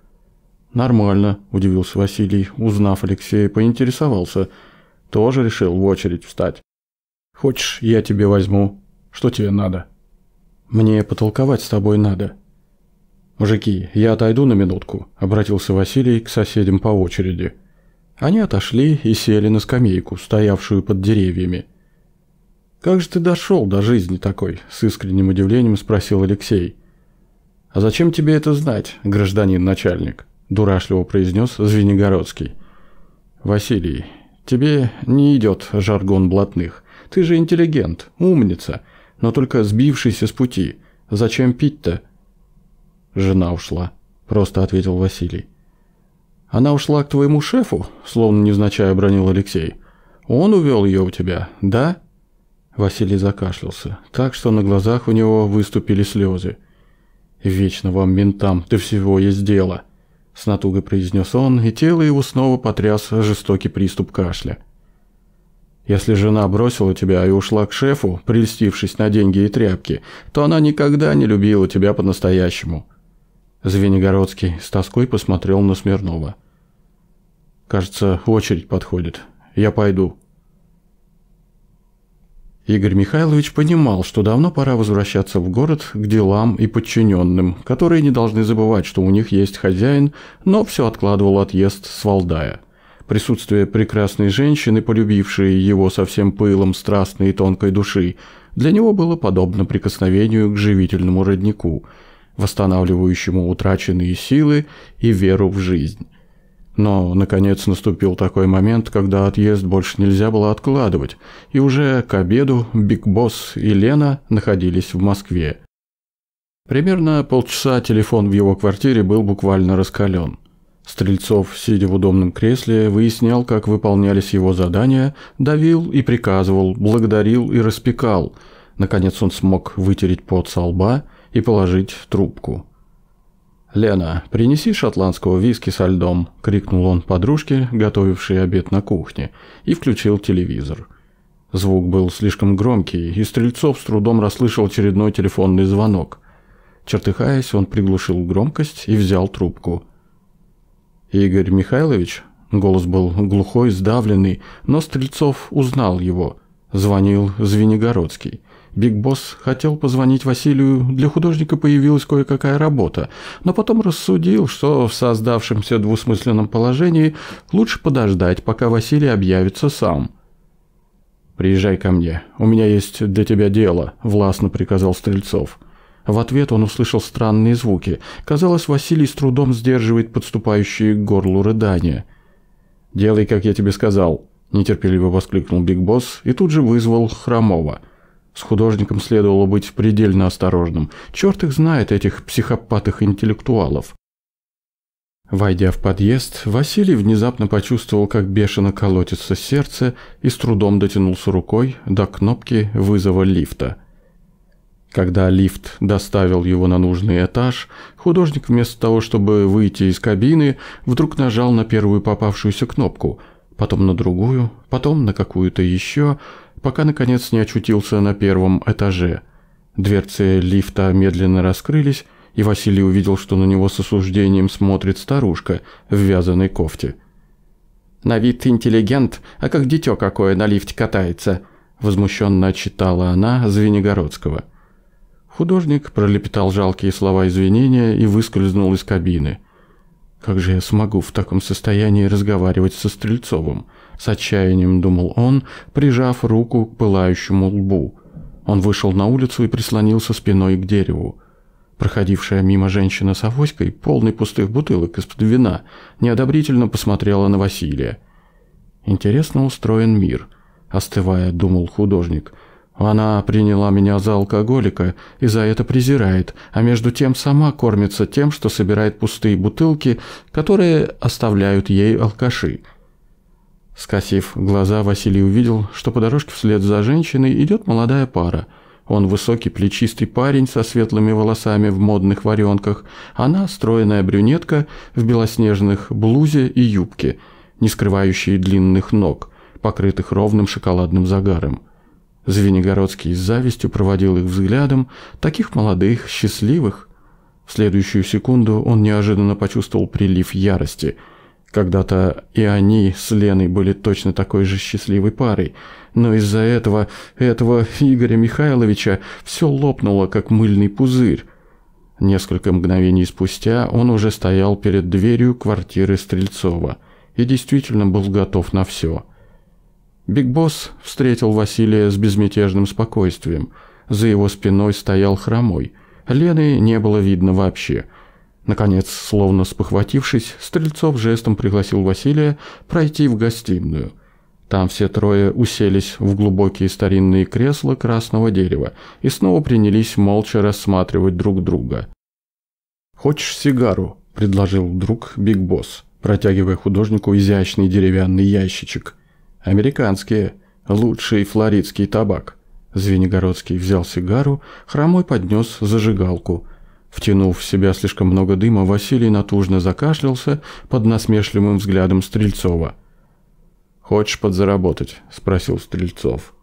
«Нормально», – удивился Василий. Узнав Алексея, поинтересовался. «Тоже решил в очередь встать?» «Хочешь, я тебе возьму. Что тебе надо?» «Мне потолковать с тобой надо». «Мужики, я отойду на минутку», – обратился Василий к соседям по очереди. Они отошли и сели на скамейку, стоявшую под деревьями. «Как же ты дошел до жизни такой?» – с искренним удивлением спросил Алексей. «А зачем тебе это знать, гражданин начальник?» дурашливо произнес Звенигородский. «Василий, тебе не идет жаргон блатных. Ты же интеллигент, умница, но только сбившийся с пути. Зачем пить-то?» «Жена ушла», – просто ответил Василий. «Она ушла к твоему шефу?» – словно невзначай обронил Алексей. «Он увел ее у тебя, да?» Василий закашлялся, так что на глазах у него выступили слезы. «Вечно вам, ментам, Ты всего есть дело!» С натугой произнес он, и тело его снова потряс жестокий приступ кашля. Если жена бросила тебя и ушла к шефу, прельстившись на деньги и тряпки, то она никогда не любила тебя по-настоящему. Звенигородский с тоской посмотрел на Смирнова. Кажется, очередь подходит. Я пойду. Игорь Михайлович понимал, что давно пора возвращаться в город к делам и подчиненным, которые не должны забывать, что у них есть хозяин, но все откладывал отъезд с Валдая. Присутствие прекрасной женщины, полюбившей его со всем пылом страстной и тонкой души, для него было подобно прикосновению к живительному роднику, восстанавливающему утраченные силы и веру в жизнь. Но, наконец, наступил такой момент, когда отъезд больше нельзя было откладывать, и уже к обеду Биг Босс и Лена находились в Москве. Примерно полчаса телефон в его квартире был буквально раскален. Стрельцов, сидя в удобном кресле, выяснял, как выполнялись его задания, давил и приказывал, благодарил и распекал. Наконец он смог вытереть пот со лба и положить трубку. «Лена, принеси шотландского виски со льдом», – крикнул он подружке, готовившей обед на кухне, и включил телевизор. Звук был слишком громкий, и Стрельцов с трудом расслышал очередной телефонный звонок. Чертыхаясь, он приглушил громкость и взял трубку. «Игорь Михайлович?» Голос был глухой, сдавленный, но Стрельцов узнал его. Звонил Звенигородский. Биг Босс хотел позвонить Василию, для художника появилась кое-какая работа, но потом рассудил, что в создавшемся двусмысленном положении лучше подождать, пока Василий объявится сам. «Приезжай ко мне, у меня есть для тебя дело», – властно приказал Стрельцов. В ответ он услышал странные звуки. Казалось, Василий с трудом сдерживает подступающие к горлу рыдания. «Делай, как я тебе сказал», – нетерпеливо воскликнул Биг Босс и тут же вызвал Хромова – с художником следовало быть предельно осторожным. Черт их знает, этих психопатых интеллектуалов. Войдя в подъезд, Василий внезапно почувствовал, как бешено колотится сердце и с трудом дотянулся рукой до кнопки вызова лифта. Когда лифт доставил его на нужный этаж, художник вместо того, чтобы выйти из кабины, вдруг нажал на первую попавшуюся кнопку, потом на другую, потом на какую-то еще, пока наконец не очутился на первом этаже. Дверцы лифта медленно раскрылись, и Василий увидел, что на него с осуждением смотрит старушка в вязаной кофте. «На вид интеллигент, а как дитё какое на лифте катается!» Возмущенно отчитала она Звенигородского. Художник пролепетал жалкие слова извинения и выскользнул из кабины. «Как же я смогу в таком состоянии разговаривать со Стрельцовым?» с отчаянием думал он, прижав руку к пылающему лбу. Он вышел на улицу и прислонился спиной к дереву. Проходившая мимо женщина с авоськой, полной пустых бутылок из-под вина, неодобрительно посмотрела на Василия. «Интересно устроен мир», — остывая, думал художник. «Она приняла меня за алкоголика и за это презирает, а между тем сама кормится тем, что собирает пустые бутылки, которые оставляют ей алкаши. Скосив глаза, Василий увидел, что по дорожке вслед за женщиной идет молодая пара. Он высокий плечистый парень со светлыми волосами в модных варенках, она стройная брюнетка в белоснежных блузе и юбке, не скрывающие длинных ног, покрытых ровным шоколадным загаром. Звенигородский с завистью проводил их взглядом, таких молодых, счастливых. В следующую секунду он неожиданно почувствовал прилив ярости – когда-то и они с Леной были точно такой же счастливой парой, но из-за этого, этого Игоря Михайловича все лопнуло, как мыльный пузырь. Несколько мгновений спустя он уже стоял перед дверью квартиры Стрельцова и действительно был готов на все. Биг Босс встретил Василия с безмятежным спокойствием. За его спиной стоял хромой. Лены не было видно вообще – Наконец, словно спохватившись, Стрельцов жестом пригласил Василия пройти в гостиную. Там все трое уселись в глубокие старинные кресла красного дерева и снова принялись молча рассматривать друг друга. «Хочешь сигару?» – предложил друг Биг Босс, протягивая художнику изящный деревянный ящичек. «Американские. Лучший флоридский табак». Звенигородский взял сигару, хромой поднес зажигалку – Втянув в себя слишком много дыма, Василий натужно закашлялся под насмешливым взглядом Стрельцова. «Хочешь подзаработать?» – спросил Стрельцов.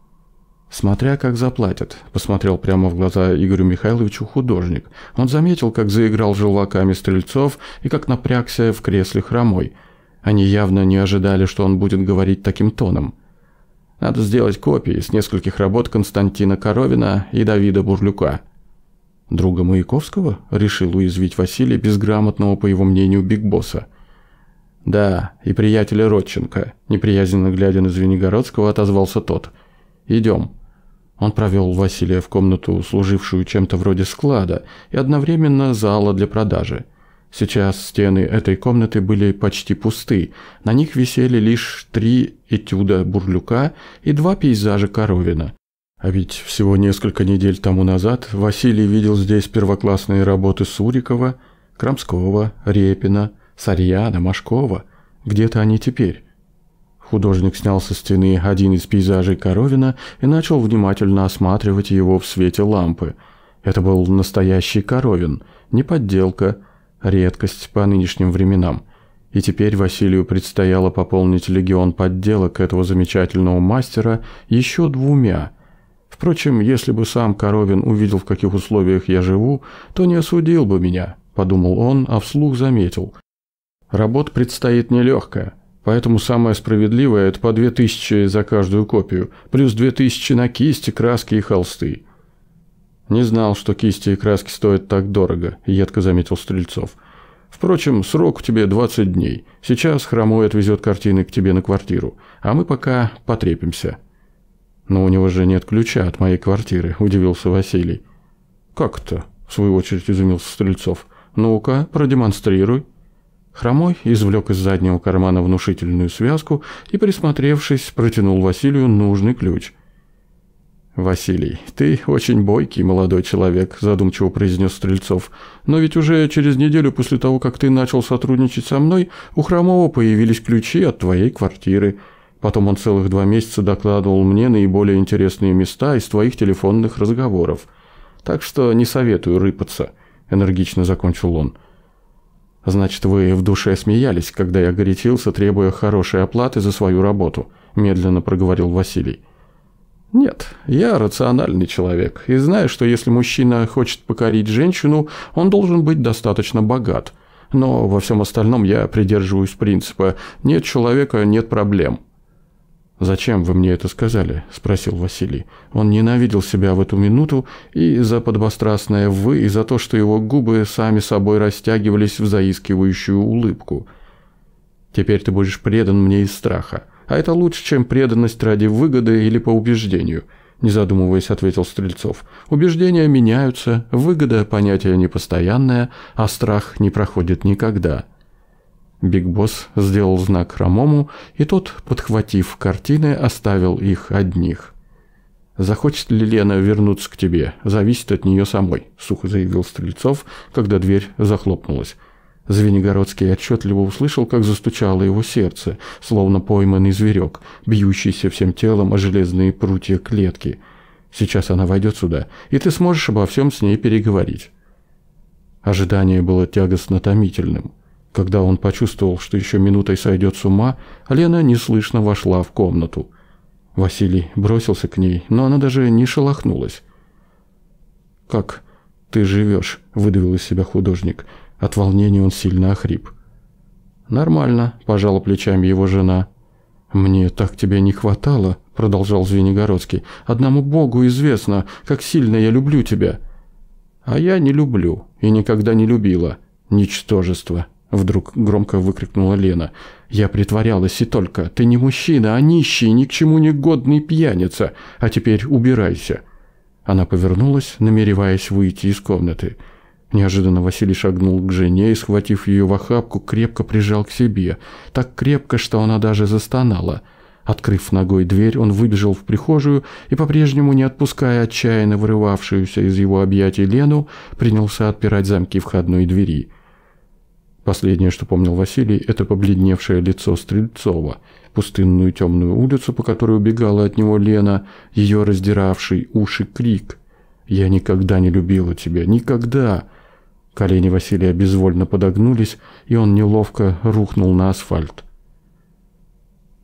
«Смотря как заплатят», – посмотрел прямо в глаза Игорю Михайловичу художник. Он заметил, как заиграл желваками Стрельцов и как напрягся в кресле хромой. Они явно не ожидали, что он будет говорить таким тоном. «Надо сделать копии с нескольких работ Константина Коровина и Давида Бурлюка», Друга Маяковского? Решил уязвить Василий безграмотного, по его мнению, бигбосса. Да, и приятеля Родченко, неприязненно глядя на Звенигородского, отозвался тот. Идем. Он провел Василия в комнату, служившую чем-то вроде склада, и одновременно зала для продажи. Сейчас стены этой комнаты были почти пусты, на них висели лишь три этюда Бурлюка и два пейзажа Коровина. А ведь всего несколько недель тому назад Василий видел здесь первоклассные работы Сурикова, Крамского, Репина, Сарьяна, Машкова. Где-то они теперь. Художник снял со стены один из пейзажей Коровина и начал внимательно осматривать его в свете лампы. Это был настоящий Коровин, не подделка, редкость по нынешним временам. И теперь Василию предстояло пополнить легион подделок этого замечательного мастера еще двумя – Впрочем, если бы сам Коровин увидел, в каких условиях я живу, то не осудил бы меня, подумал он, а вслух заметил. Работа предстоит нелегкая, поэтому самое справедливое – это по две тысячи за каждую копию, плюс две тысячи на кисти, краски и холсты. Не знал, что кисти и краски стоят так дорого, едко заметил Стрельцов. Впрочем, срок у тебя 20 дней. Сейчас хромой отвезет картины к тебе на квартиру, а мы пока потрепимся. «Но у него же нет ключа от моей квартиры», – удивился Василий. «Как то?» – в свою очередь изумился Стрельцов. «Ну-ка, продемонстрируй». Хромой извлек из заднего кармана внушительную связку и, присмотревшись, протянул Василию нужный ключ. «Василий, ты очень бойкий молодой человек», – задумчиво произнес Стрельцов. «Но ведь уже через неделю после того, как ты начал сотрудничать со мной, у Хромова появились ключи от твоей квартиры». Потом он целых два месяца докладывал мне наиболее интересные места из твоих телефонных разговоров. Так что не советую рыпаться», – энергично закончил он. «Значит, вы в душе смеялись, когда я горячился, требуя хорошей оплаты за свою работу», – медленно проговорил Василий. «Нет, я рациональный человек и знаю, что если мужчина хочет покорить женщину, он должен быть достаточно богат. Но во всем остальном я придерживаюсь принципа «нет человека – нет проблем». «Зачем вы мне это сказали?» – спросил Василий. Он ненавидел себя в эту минуту и за подбострастное «вы», и за то, что его губы сами собой растягивались в заискивающую улыбку. «Теперь ты будешь предан мне из страха. А это лучше, чем преданность ради выгоды или по убеждению», – не задумываясь, ответил Стрельцов. «Убеждения меняются, выгода – понятие непостоянное, а страх не проходит никогда». Биг Босс сделал знак Рамому, и тот, подхватив картины, оставил их одних. «Захочет ли Лена вернуться к тебе, зависит от нее самой», – сухо заявил Стрельцов, когда дверь захлопнулась. Звенигородский отчетливо услышал, как застучало его сердце, словно пойманный зверек, бьющийся всем телом о железные прутья клетки. «Сейчас она войдет сюда, и ты сможешь обо всем с ней переговорить». Ожидание было тягостно томительным. Когда он почувствовал, что еще минутой сойдет с ума, Лена неслышно вошла в комнату. Василий бросился к ней, но она даже не шелохнулась. «Как ты живешь?» – выдавил из себя художник. От волнения он сильно охрип. «Нормально», – пожала плечами его жена. «Мне так тебе не хватало», – продолжал Звенигородский. «Одному Богу известно, как сильно я люблю тебя». «А я не люблю и никогда не любила. Ничтожество», Вдруг громко выкрикнула Лена. «Я притворялась и только. Ты не мужчина, а нищий, ни к чему не годный пьяница. А теперь убирайся». Она повернулась, намереваясь выйти из комнаты. Неожиданно Василий шагнул к жене и, схватив ее в охапку, крепко прижал к себе. Так крепко, что она даже застонала. Открыв ногой дверь, он выбежал в прихожую и, по-прежнему не отпуская отчаянно вырывавшуюся из его объятий Лену, принялся отпирать замки входной двери. Последнее, что помнил Василий, это побледневшее лицо Стрельцова, пустынную темную улицу, по которой убегала от него Лена, ее раздиравший уши крик. «Я никогда не любила тебя! Никогда!» Колени Василия безвольно подогнулись, и он неловко рухнул на асфальт.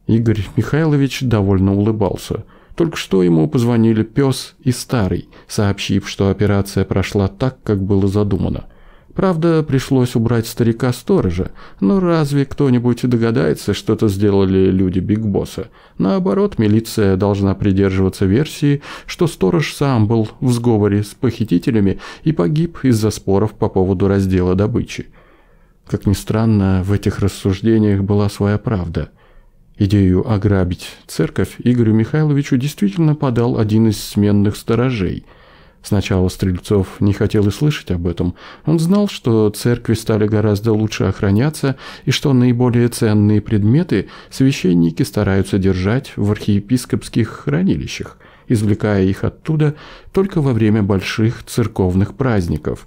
Игорь Михайлович довольно улыбался. Только что ему позвонили пес и старый, сообщив, что операция прошла так, как было задумано – Правда, пришлось убрать старика-сторожа, но разве кто-нибудь догадается, что это сделали люди Биг Босса? Наоборот, милиция должна придерживаться версии, что сторож сам был в сговоре с похитителями и погиб из-за споров по поводу раздела добычи. Как ни странно, в этих рассуждениях была своя правда. Идею ограбить церковь Игорю Михайловичу действительно подал один из сменных сторожей – Сначала Стрельцов не хотел и слышать об этом. Он знал, что церкви стали гораздо лучше охраняться и что наиболее ценные предметы священники стараются держать в архиепископских хранилищах, извлекая их оттуда только во время больших церковных праздников.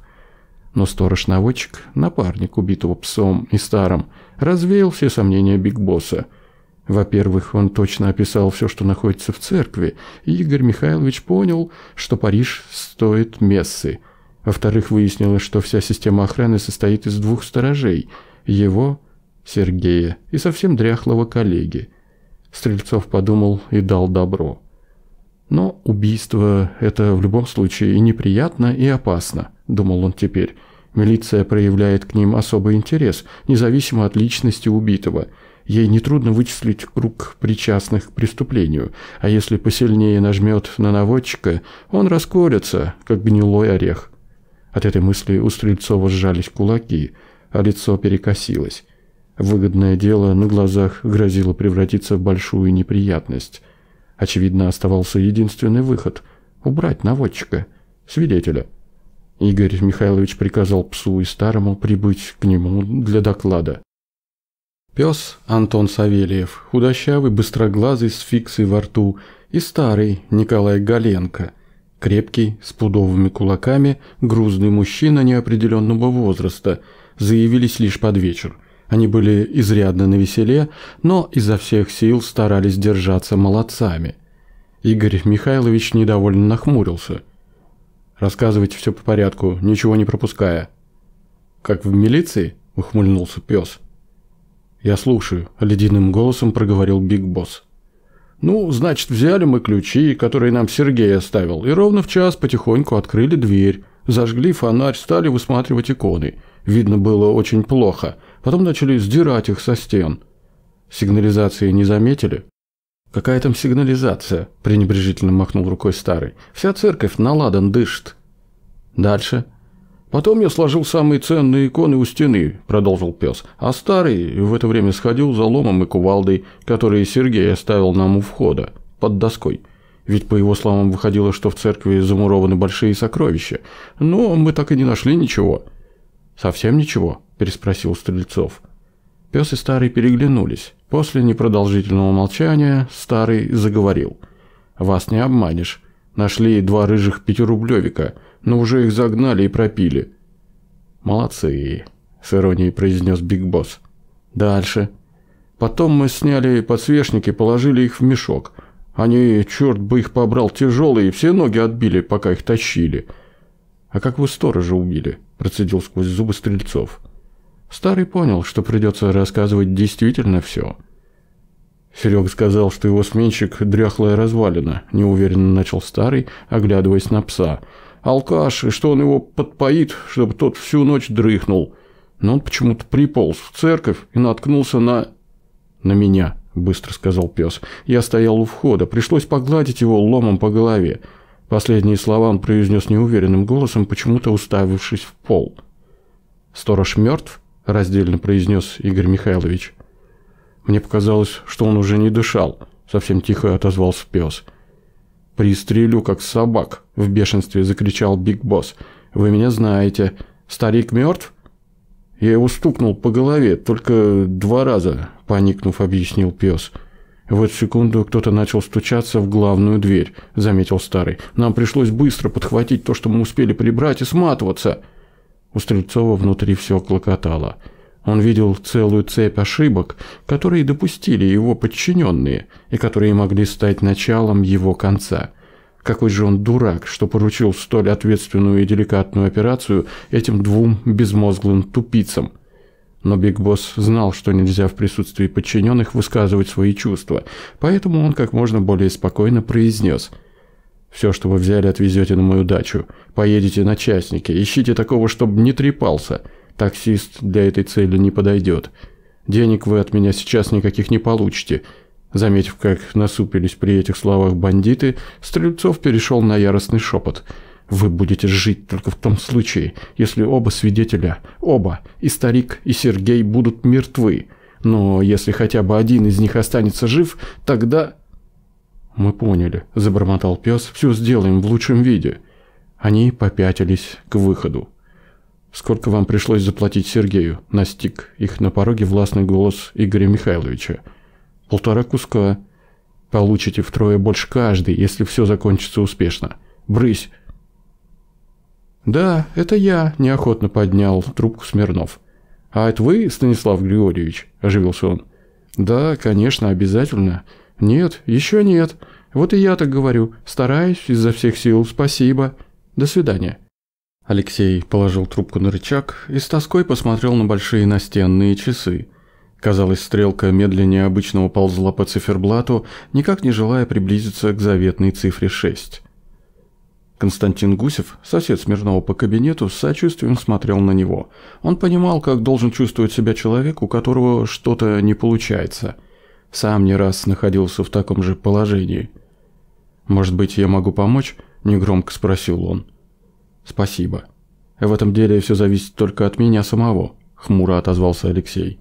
Но сторож-наводчик, напарник убитого псом и старым, развеял все сомнения Биг Босса – во-первых, он точно описал все, что находится в церкви, и Игорь Михайлович понял, что Париж стоит мессы. Во-вторых, выяснилось, что вся система охраны состоит из двух сторожей – его, Сергея, и совсем дряхлого коллеги. Стрельцов подумал и дал добро. Но убийство – это в любом случае и неприятно, и опасно, думал он теперь. Милиция проявляет к ним особый интерес, независимо от личности убитого – Ей нетрудно вычислить круг причастных к преступлению, а если посильнее нажмет на наводчика, он расколется, как гнилой орех. От этой мысли у Стрельцова сжались кулаки, а лицо перекосилось. Выгодное дело на глазах грозило превратиться в большую неприятность. Очевидно, оставался единственный выход – убрать наводчика, свидетеля. Игорь Михайлович приказал псу и старому прибыть к нему для доклада. Пес Антон Савельев, худощавый, быстроглазый, с фиксой во рту, и старый Николай Галенко, крепкий, с пудовыми кулаками, грузный мужчина неопределенного возраста, заявились лишь под вечер. Они были изрядно навеселе, но изо всех сил старались держаться молодцами. Игорь Михайлович недовольно нахмурился. «Рассказывайте все по порядку, ничего не пропуская». «Как в милиции?» – ухмыльнулся пес – «Я слушаю», – ледяным голосом проговорил Биг Босс. «Ну, значит, взяли мы ключи, которые нам Сергей оставил, и ровно в час потихоньку открыли дверь, зажгли фонарь, стали высматривать иконы. Видно было очень плохо. Потом начали сдирать их со стен. Сигнализации не заметили?» «Какая там сигнализация?» – пренебрежительно махнул рукой старый. «Вся церковь на ладан дышит». «Дальше?» «Потом я сложил самые ценные иконы у стены», – продолжил пес, а старый в это время сходил за ломом и кувалдой, которые Сергей оставил нам у входа, под доской. Ведь по его словам выходило, что в церкви замурованы большие сокровища, но мы так и не нашли ничего. «Совсем ничего?» – переспросил Стрельцов. Пес и старый переглянулись. После непродолжительного молчания старый заговорил. «Вас не обманешь. Нашли два рыжих пятирублевика – но уже их загнали и пропили. Молодцы, с иронией произнес Биг Босс. Дальше. Потом мы сняли подсвечники, положили их в мешок. Они, черт бы их побрал, тяжелые, и все ноги отбили, пока их тащили. А как вы сторожа убили? Процедил сквозь зубы Стрельцов. Старый понял, что придется рассказывать действительно все. Серега сказал, что его сменщик – дряхлая развалина, неуверенно начал старый, оглядываясь на пса – алкаш, и что он его подпоит, чтобы тот всю ночь дрыхнул. Но он почему-то приполз в церковь и наткнулся на... на меня, быстро сказал пес. Я стоял у входа, пришлось погладить его ломом по голове. Последние слова он произнес неуверенным голосом, почему-то уставившись в пол. «Сторож мертв?» – раздельно произнес Игорь Михайлович. Мне показалось, что он уже не дышал. Совсем тихо отозвался пес. «Пес». «Пристрелю, как собак!» – в бешенстве закричал Биг Босс. «Вы меня знаете. Старик мертв?» «Я его стукнул по голове, только два раза», – поникнув, объяснил пес. В эту секунду кто-то начал стучаться в главную дверь, заметил старый. Нам пришлось быстро подхватить то, что мы успели прибрать, и сматываться. У Стрельцова внутри все клокотало. Он видел целую цепь ошибок, которые допустили его подчиненные и которые могли стать началом его конца. Какой же он дурак, что поручил столь ответственную и деликатную операцию этим двум безмозглым тупицам. Но Биг Босс знал, что нельзя в присутствии подчиненных высказывать свои чувства, поэтому он как можно более спокойно произнес – все, что вы взяли, отвезете на мою дачу. Поедете на частники, ищите такого, чтобы не трепался. Таксист для этой цели не подойдет. Денег вы от меня сейчас никаких не получите». Заметив, как насупились при этих словах бандиты, Стрельцов перешел на яростный шепот. «Вы будете жить только в том случае, если оба свидетеля, оба, и старик, и Сергей будут мертвы. Но если хотя бы один из них останется жив, тогда...» «Мы поняли», – забормотал пес, – «все сделаем в лучшем виде». Они попятились к выходу сколько вам пришлось заплатить Сергею, настиг их на пороге властный голос Игоря Михайловича. Полтора куска. Получите втрое больше каждый, если все закончится успешно. Брысь. Да, это я, неохотно поднял трубку Смирнов. А это вы, Станислав Григорьевич, оживился он. Да, конечно, обязательно. Нет, еще нет. Вот и я так говорю. Стараюсь изо всех сил. Спасибо. До свидания. Алексей положил трубку на рычаг и с тоской посмотрел на большие настенные часы. Казалось, стрелка медленнее обычного ползла по циферблату, никак не желая приблизиться к заветной цифре 6. Константин Гусев, сосед Смирнова по кабинету, с сочувствием смотрел на него. Он понимал, как должен чувствовать себя человек, у которого что-то не получается. Сам не раз находился в таком же положении. «Может быть, я могу помочь?» – негромко спросил он. – «Спасибо. В этом деле все зависит только от меня самого», – хмуро отозвался Алексей.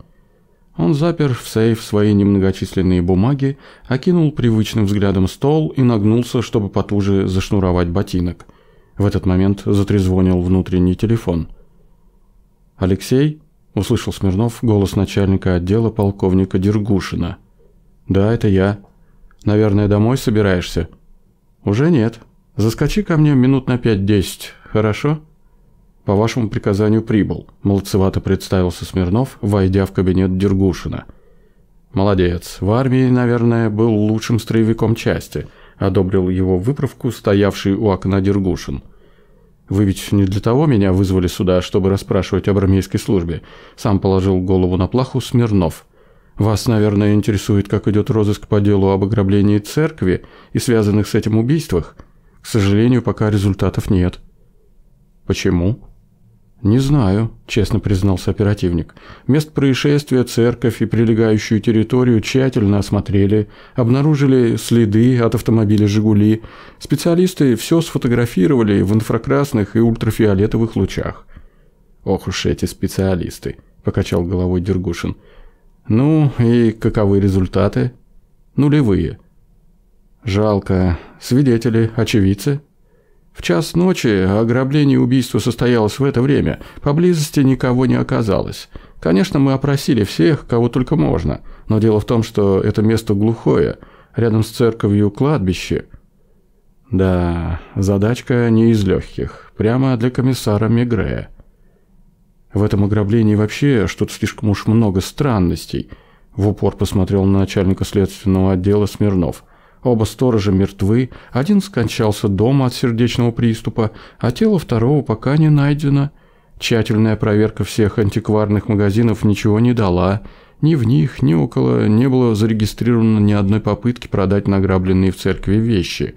Он запер в сейф свои немногочисленные бумаги, окинул привычным взглядом стол и нагнулся, чтобы потуже зашнуровать ботинок. В этот момент затрезвонил внутренний телефон. «Алексей?» – услышал Смирнов голос начальника отдела полковника Дергушина. «Да, это я. Наверное, домой собираешься?» «Уже нет. Заскочи ко мне минут на пять-десять. Хорошо?» «По вашему приказанию прибыл», – молодцевато представился Смирнов, войдя в кабинет Дергушина. «Молодец. В армии, наверное, был лучшим строевиком части», – одобрил его выправку, стоявший у окна Дергушин. «Вы ведь не для того меня вызвали сюда, чтобы расспрашивать об армейской службе», – сам положил голову на плаху Смирнов. «Вас, наверное, интересует, как идет розыск по делу об ограблении церкви и связанных с этим убийствах? К сожалению, пока результатов нет». «Почему?» «Не знаю», – честно признался оперативник. «Мест происшествия, церковь и прилегающую территорию тщательно осмотрели, обнаружили следы от автомобиля «Жигули». Специалисты все сфотографировали в инфракрасных и ультрафиолетовых лучах». «Ох уж эти специалисты», – покачал головой Дергушин. «Ну и каковы результаты?» «Нулевые». «Жалко. Свидетели, очевидцы?» В час ночи ограбление и убийство состоялось в это время. Поблизости никого не оказалось. Конечно, мы опросили всех, кого только можно. Но дело в том, что это место глухое. Рядом с церковью кладбище. Да, задачка не из легких. Прямо для комиссара Мегрея. В этом ограблении вообще что-то слишком уж много странностей. В упор посмотрел на начальника следственного отдела Смирнов – Оба сторожа мертвы, один скончался дома от сердечного приступа, а тело второго пока не найдено. Тщательная проверка всех антикварных магазинов ничего не дала. Ни в них, ни около не было зарегистрировано ни одной попытки продать награбленные в церкви вещи.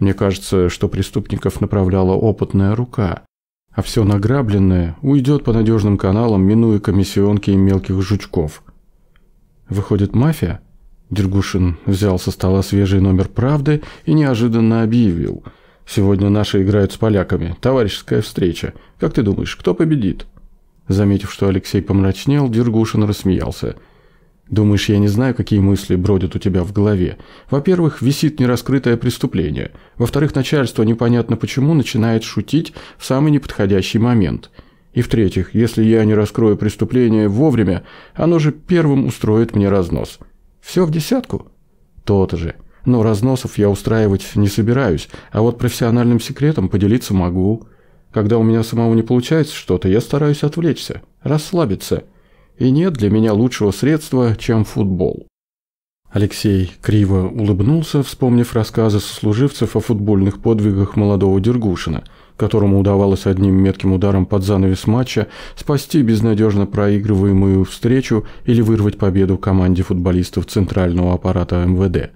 Мне кажется, что преступников направляла опытная рука. А все награбленное уйдет по надежным каналам, минуя комиссионки и мелких жучков. Выходит, мафия – Дергушин взял со стола свежий номер «Правды» и неожиданно объявил. «Сегодня наши играют с поляками. Товарищеская встреча. Как ты думаешь, кто победит?» Заметив, что Алексей помрачнел, Дергушин рассмеялся. «Думаешь, я не знаю, какие мысли бродят у тебя в голове? Во-первых, висит нераскрытое преступление. Во-вторых, начальство непонятно почему начинает шутить в самый неподходящий момент. И в-третьих, если я не раскрою преступление вовремя, оно же первым устроит мне разнос». Все в десятку? Тот же. Но разносов я устраивать не собираюсь, а вот профессиональным секретом поделиться могу. Когда у меня самого не получается что-то, я стараюсь отвлечься, расслабиться. И нет для меня лучшего средства, чем футбол. Алексей криво улыбнулся, вспомнив рассказы сослуживцев о футбольных подвигах молодого Дергушина – которому удавалось одним метким ударом под занавес матча спасти безнадежно проигрываемую встречу или вырвать победу команде футболистов центрального аппарата МВД.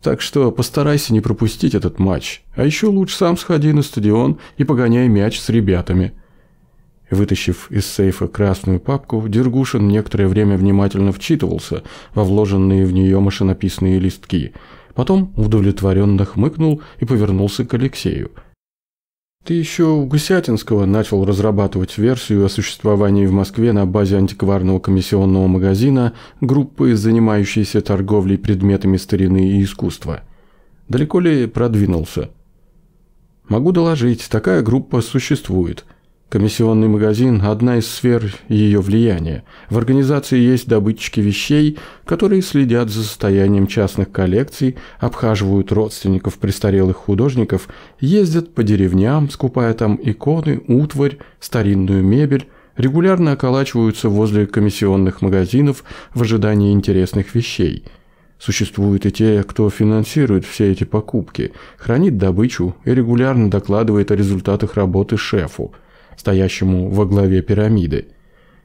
Так что постарайся не пропустить этот матч, а еще лучше сам сходи на стадион и погоняй мяч с ребятами. Вытащив из сейфа красную папку, Дергушин некоторое время внимательно вчитывался во вложенные в нее машинописные листки. Потом удовлетворенно хмыкнул и повернулся к Алексею – ты еще у Гусятинского начал разрабатывать версию о существовании в Москве на базе антикварного комиссионного магазина группы, занимающейся торговлей предметами старины и искусства. Далеко ли продвинулся? Могу доложить, такая группа существует – Комиссионный магазин – одна из сфер ее влияния. В организации есть добытчики вещей, которые следят за состоянием частных коллекций, обхаживают родственников престарелых художников, ездят по деревням, скупая там иконы, утварь, старинную мебель, регулярно околачиваются возле комиссионных магазинов в ожидании интересных вещей. Существуют и те, кто финансирует все эти покупки, хранит добычу и регулярно докладывает о результатах работы шефу – стоящему во главе пирамиды.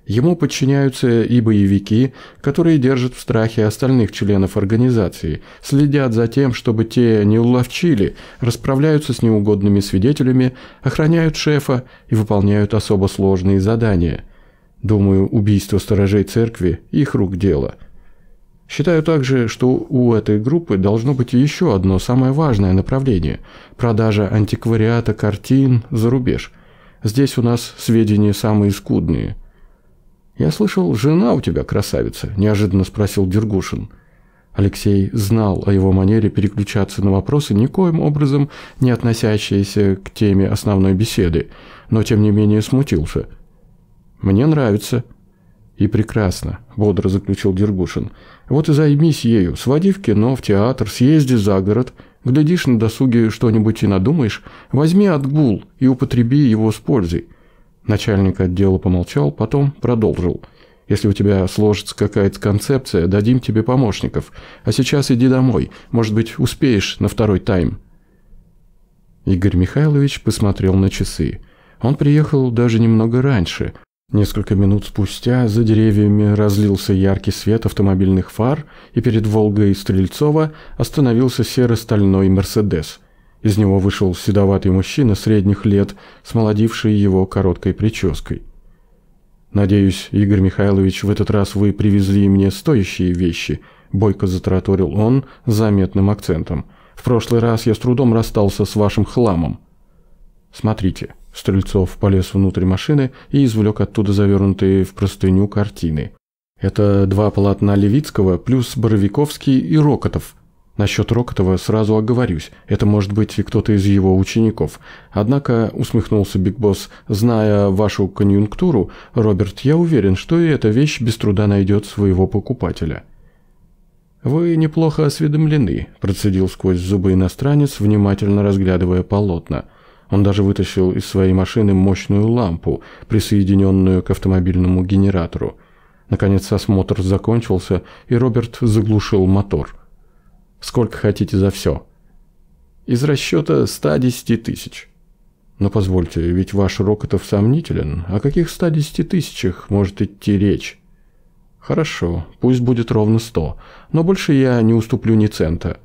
Ему подчиняются и боевики, которые держат в страхе остальных членов организации, следят за тем, чтобы те не уловчили, расправляются с неугодными свидетелями, охраняют шефа и выполняют особо сложные задания. Думаю, убийство сторожей церкви – их рук дело. Считаю также, что у этой группы должно быть еще одно самое важное направление – продажа антиквариата картин за рубеж – Здесь у нас сведения самые скудные. Я слышал, жена у тебя красавица, неожиданно спросил Дергушин. Алексей знал о его манере переключаться на вопросы, никоим образом не относящиеся к теме основной беседы, но тем не менее смутился. «Мне нравится». «И прекрасно», — бодро заключил Дергушин. «Вот и займись ею. Своди в кино, в театр, съезди за город. Глядишь на досуге что-нибудь и надумаешь. Возьми отгул и употреби его с пользой». Начальник отдела помолчал, потом продолжил. «Если у тебя сложится какая-то концепция, дадим тебе помощников. А сейчас иди домой. Может быть, успеешь на второй тайм». Игорь Михайлович посмотрел на часы. Он приехал даже немного раньше – Несколько минут спустя за деревьями разлился яркий свет автомобильных фар, и перед «Волгой» Стрельцова остановился серо-стальной «Мерседес». Из него вышел седоватый мужчина средних лет, смолодивший его короткой прической. «Надеюсь, Игорь Михайлович, в этот раз вы привезли мне стоящие вещи», – бойко затраторил он с заметным акцентом. «В прошлый раз я с трудом расстался с вашим хламом». «Смотрите», Стрельцов полез внутрь машины и извлек оттуда завернутые в простыню картины. Это два полотна Левицкого плюс Боровиковский и Рокотов. Насчет Рокотова сразу оговорюсь, это может быть кто-то из его учеников. Однако, усмехнулся Биг Босс, зная вашу конъюнктуру, Роберт, я уверен, что и эта вещь без труда найдет своего покупателя. «Вы неплохо осведомлены», – процедил сквозь зубы иностранец, внимательно разглядывая полотна – он даже вытащил из своей машины мощную лампу, присоединенную к автомобильному генератору. Наконец осмотр закончился, и Роберт заглушил мотор. «Сколько хотите за все?» «Из расчета 110 тысяч». «Но позвольте, ведь ваш Рокотов сомнителен. О каких 110 тысячах может идти речь?» «Хорошо, пусть будет ровно 100, но больше я не уступлю ни цента.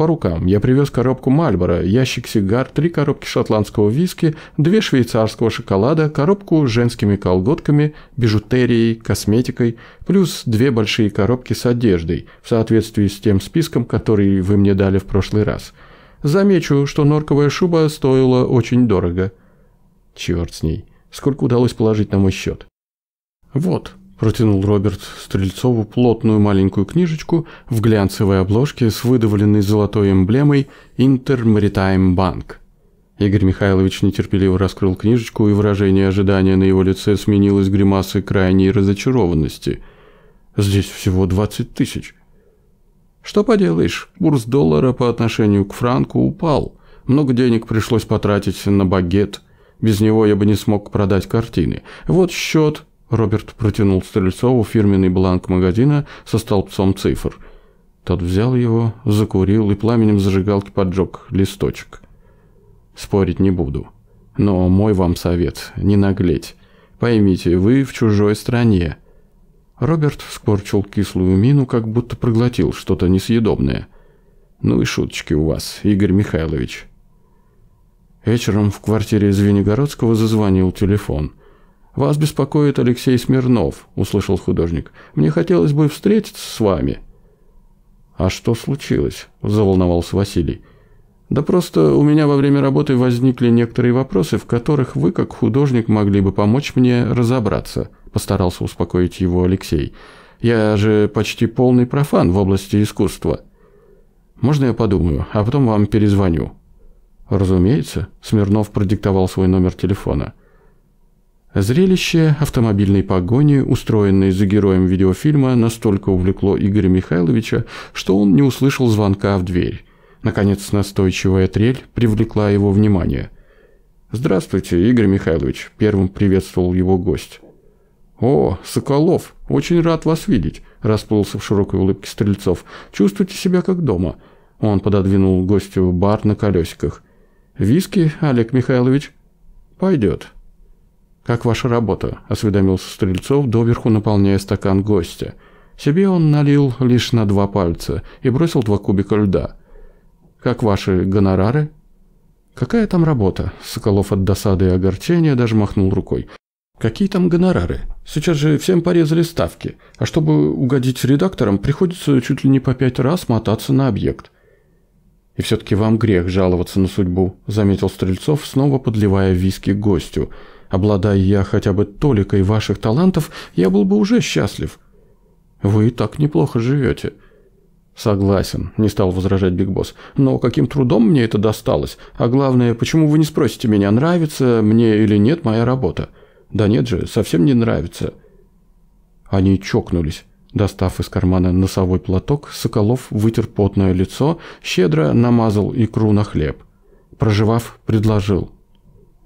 По рукам. Я привез коробку Мальбора, ящик сигар, три коробки шотландского виски, две швейцарского шоколада, коробку с женскими колготками, бижутерией, косметикой, плюс две большие коробки с одеждой, в соответствии с тем списком, который вы мне дали в прошлый раз. Замечу, что норковая шуба стоила очень дорого. Черт с ней. Сколько удалось положить на мой счет? Вот, Протянул Роберт Стрельцову плотную маленькую книжечку в глянцевой обложке с выдавленной золотой эмблемой «Интермаритайм Банк». Игорь Михайлович нетерпеливо раскрыл книжечку, и выражение ожидания на его лице сменилось гримасой крайней разочарованности. «Здесь всего 20 тысяч». «Что поделаешь, курс доллара по отношению к франку упал. Много денег пришлось потратить на багет. Без него я бы не смог продать картины. Вот счет, Роберт протянул Стрельцову фирменный бланк магазина со столбцом цифр. Тот взял его, закурил и пламенем зажигалки поджег листочек. «Спорить не буду. Но мой вам совет – не наглеть. Поймите, вы в чужой стране». Роберт скорчил кислую мину, как будто проглотил что-то несъедобное. «Ну и шуточки у вас, Игорь Михайлович». Вечером в квартире Звенигородского зазвонил телефон – «Вас беспокоит Алексей Смирнов», – услышал художник. «Мне хотелось бы встретиться с вами». «А что случилось?» – заволновался Василий. «Да просто у меня во время работы возникли некоторые вопросы, в которых вы, как художник, могли бы помочь мне разобраться», – постарался успокоить его Алексей. «Я же почти полный профан в области искусства». «Можно я подумаю, а потом вам перезвоню?» «Разумеется», – Смирнов продиктовал свой номер телефона – Зрелище автомобильной погони, устроенной за героем видеофильма, настолько увлекло Игоря Михайловича, что он не услышал звонка в дверь. Наконец настойчивая трель привлекла его внимание. «Здравствуйте, Игорь Михайлович», – первым приветствовал его гость. «О, Соколов, очень рад вас видеть», – расплылся в широкой улыбке Стрельцов. «Чувствуйте себя как дома». Он пододвинул гостю бар на колесиках. «Виски, Олег Михайлович?» «Пойдет», «Как ваша работа?» – осведомился Стрельцов, доверху наполняя стакан гостя. Себе он налил лишь на два пальца и бросил два кубика льда. «Как ваши гонорары?» «Какая там работа?» – Соколов от досады и огорчения даже махнул рукой. «Какие там гонорары? Сейчас же всем порезали ставки, а чтобы угодить редакторам, приходится чуть ли не по пять раз мотаться на объект». «И все-таки вам грех жаловаться на судьбу», – заметил Стрельцов, снова подливая виски гостю – Обладая я хотя бы толикой ваших талантов, я был бы уже счастлив. Вы и так неплохо живете. Согласен, не стал возражать Биг Босс. Но каким трудом мне это досталось? А главное, почему вы не спросите меня, нравится мне или нет моя работа? Да нет же, совсем не нравится. Они чокнулись. Достав из кармана носовой платок, Соколов вытер потное лицо, щедро намазал икру на хлеб. Проживав, предложил.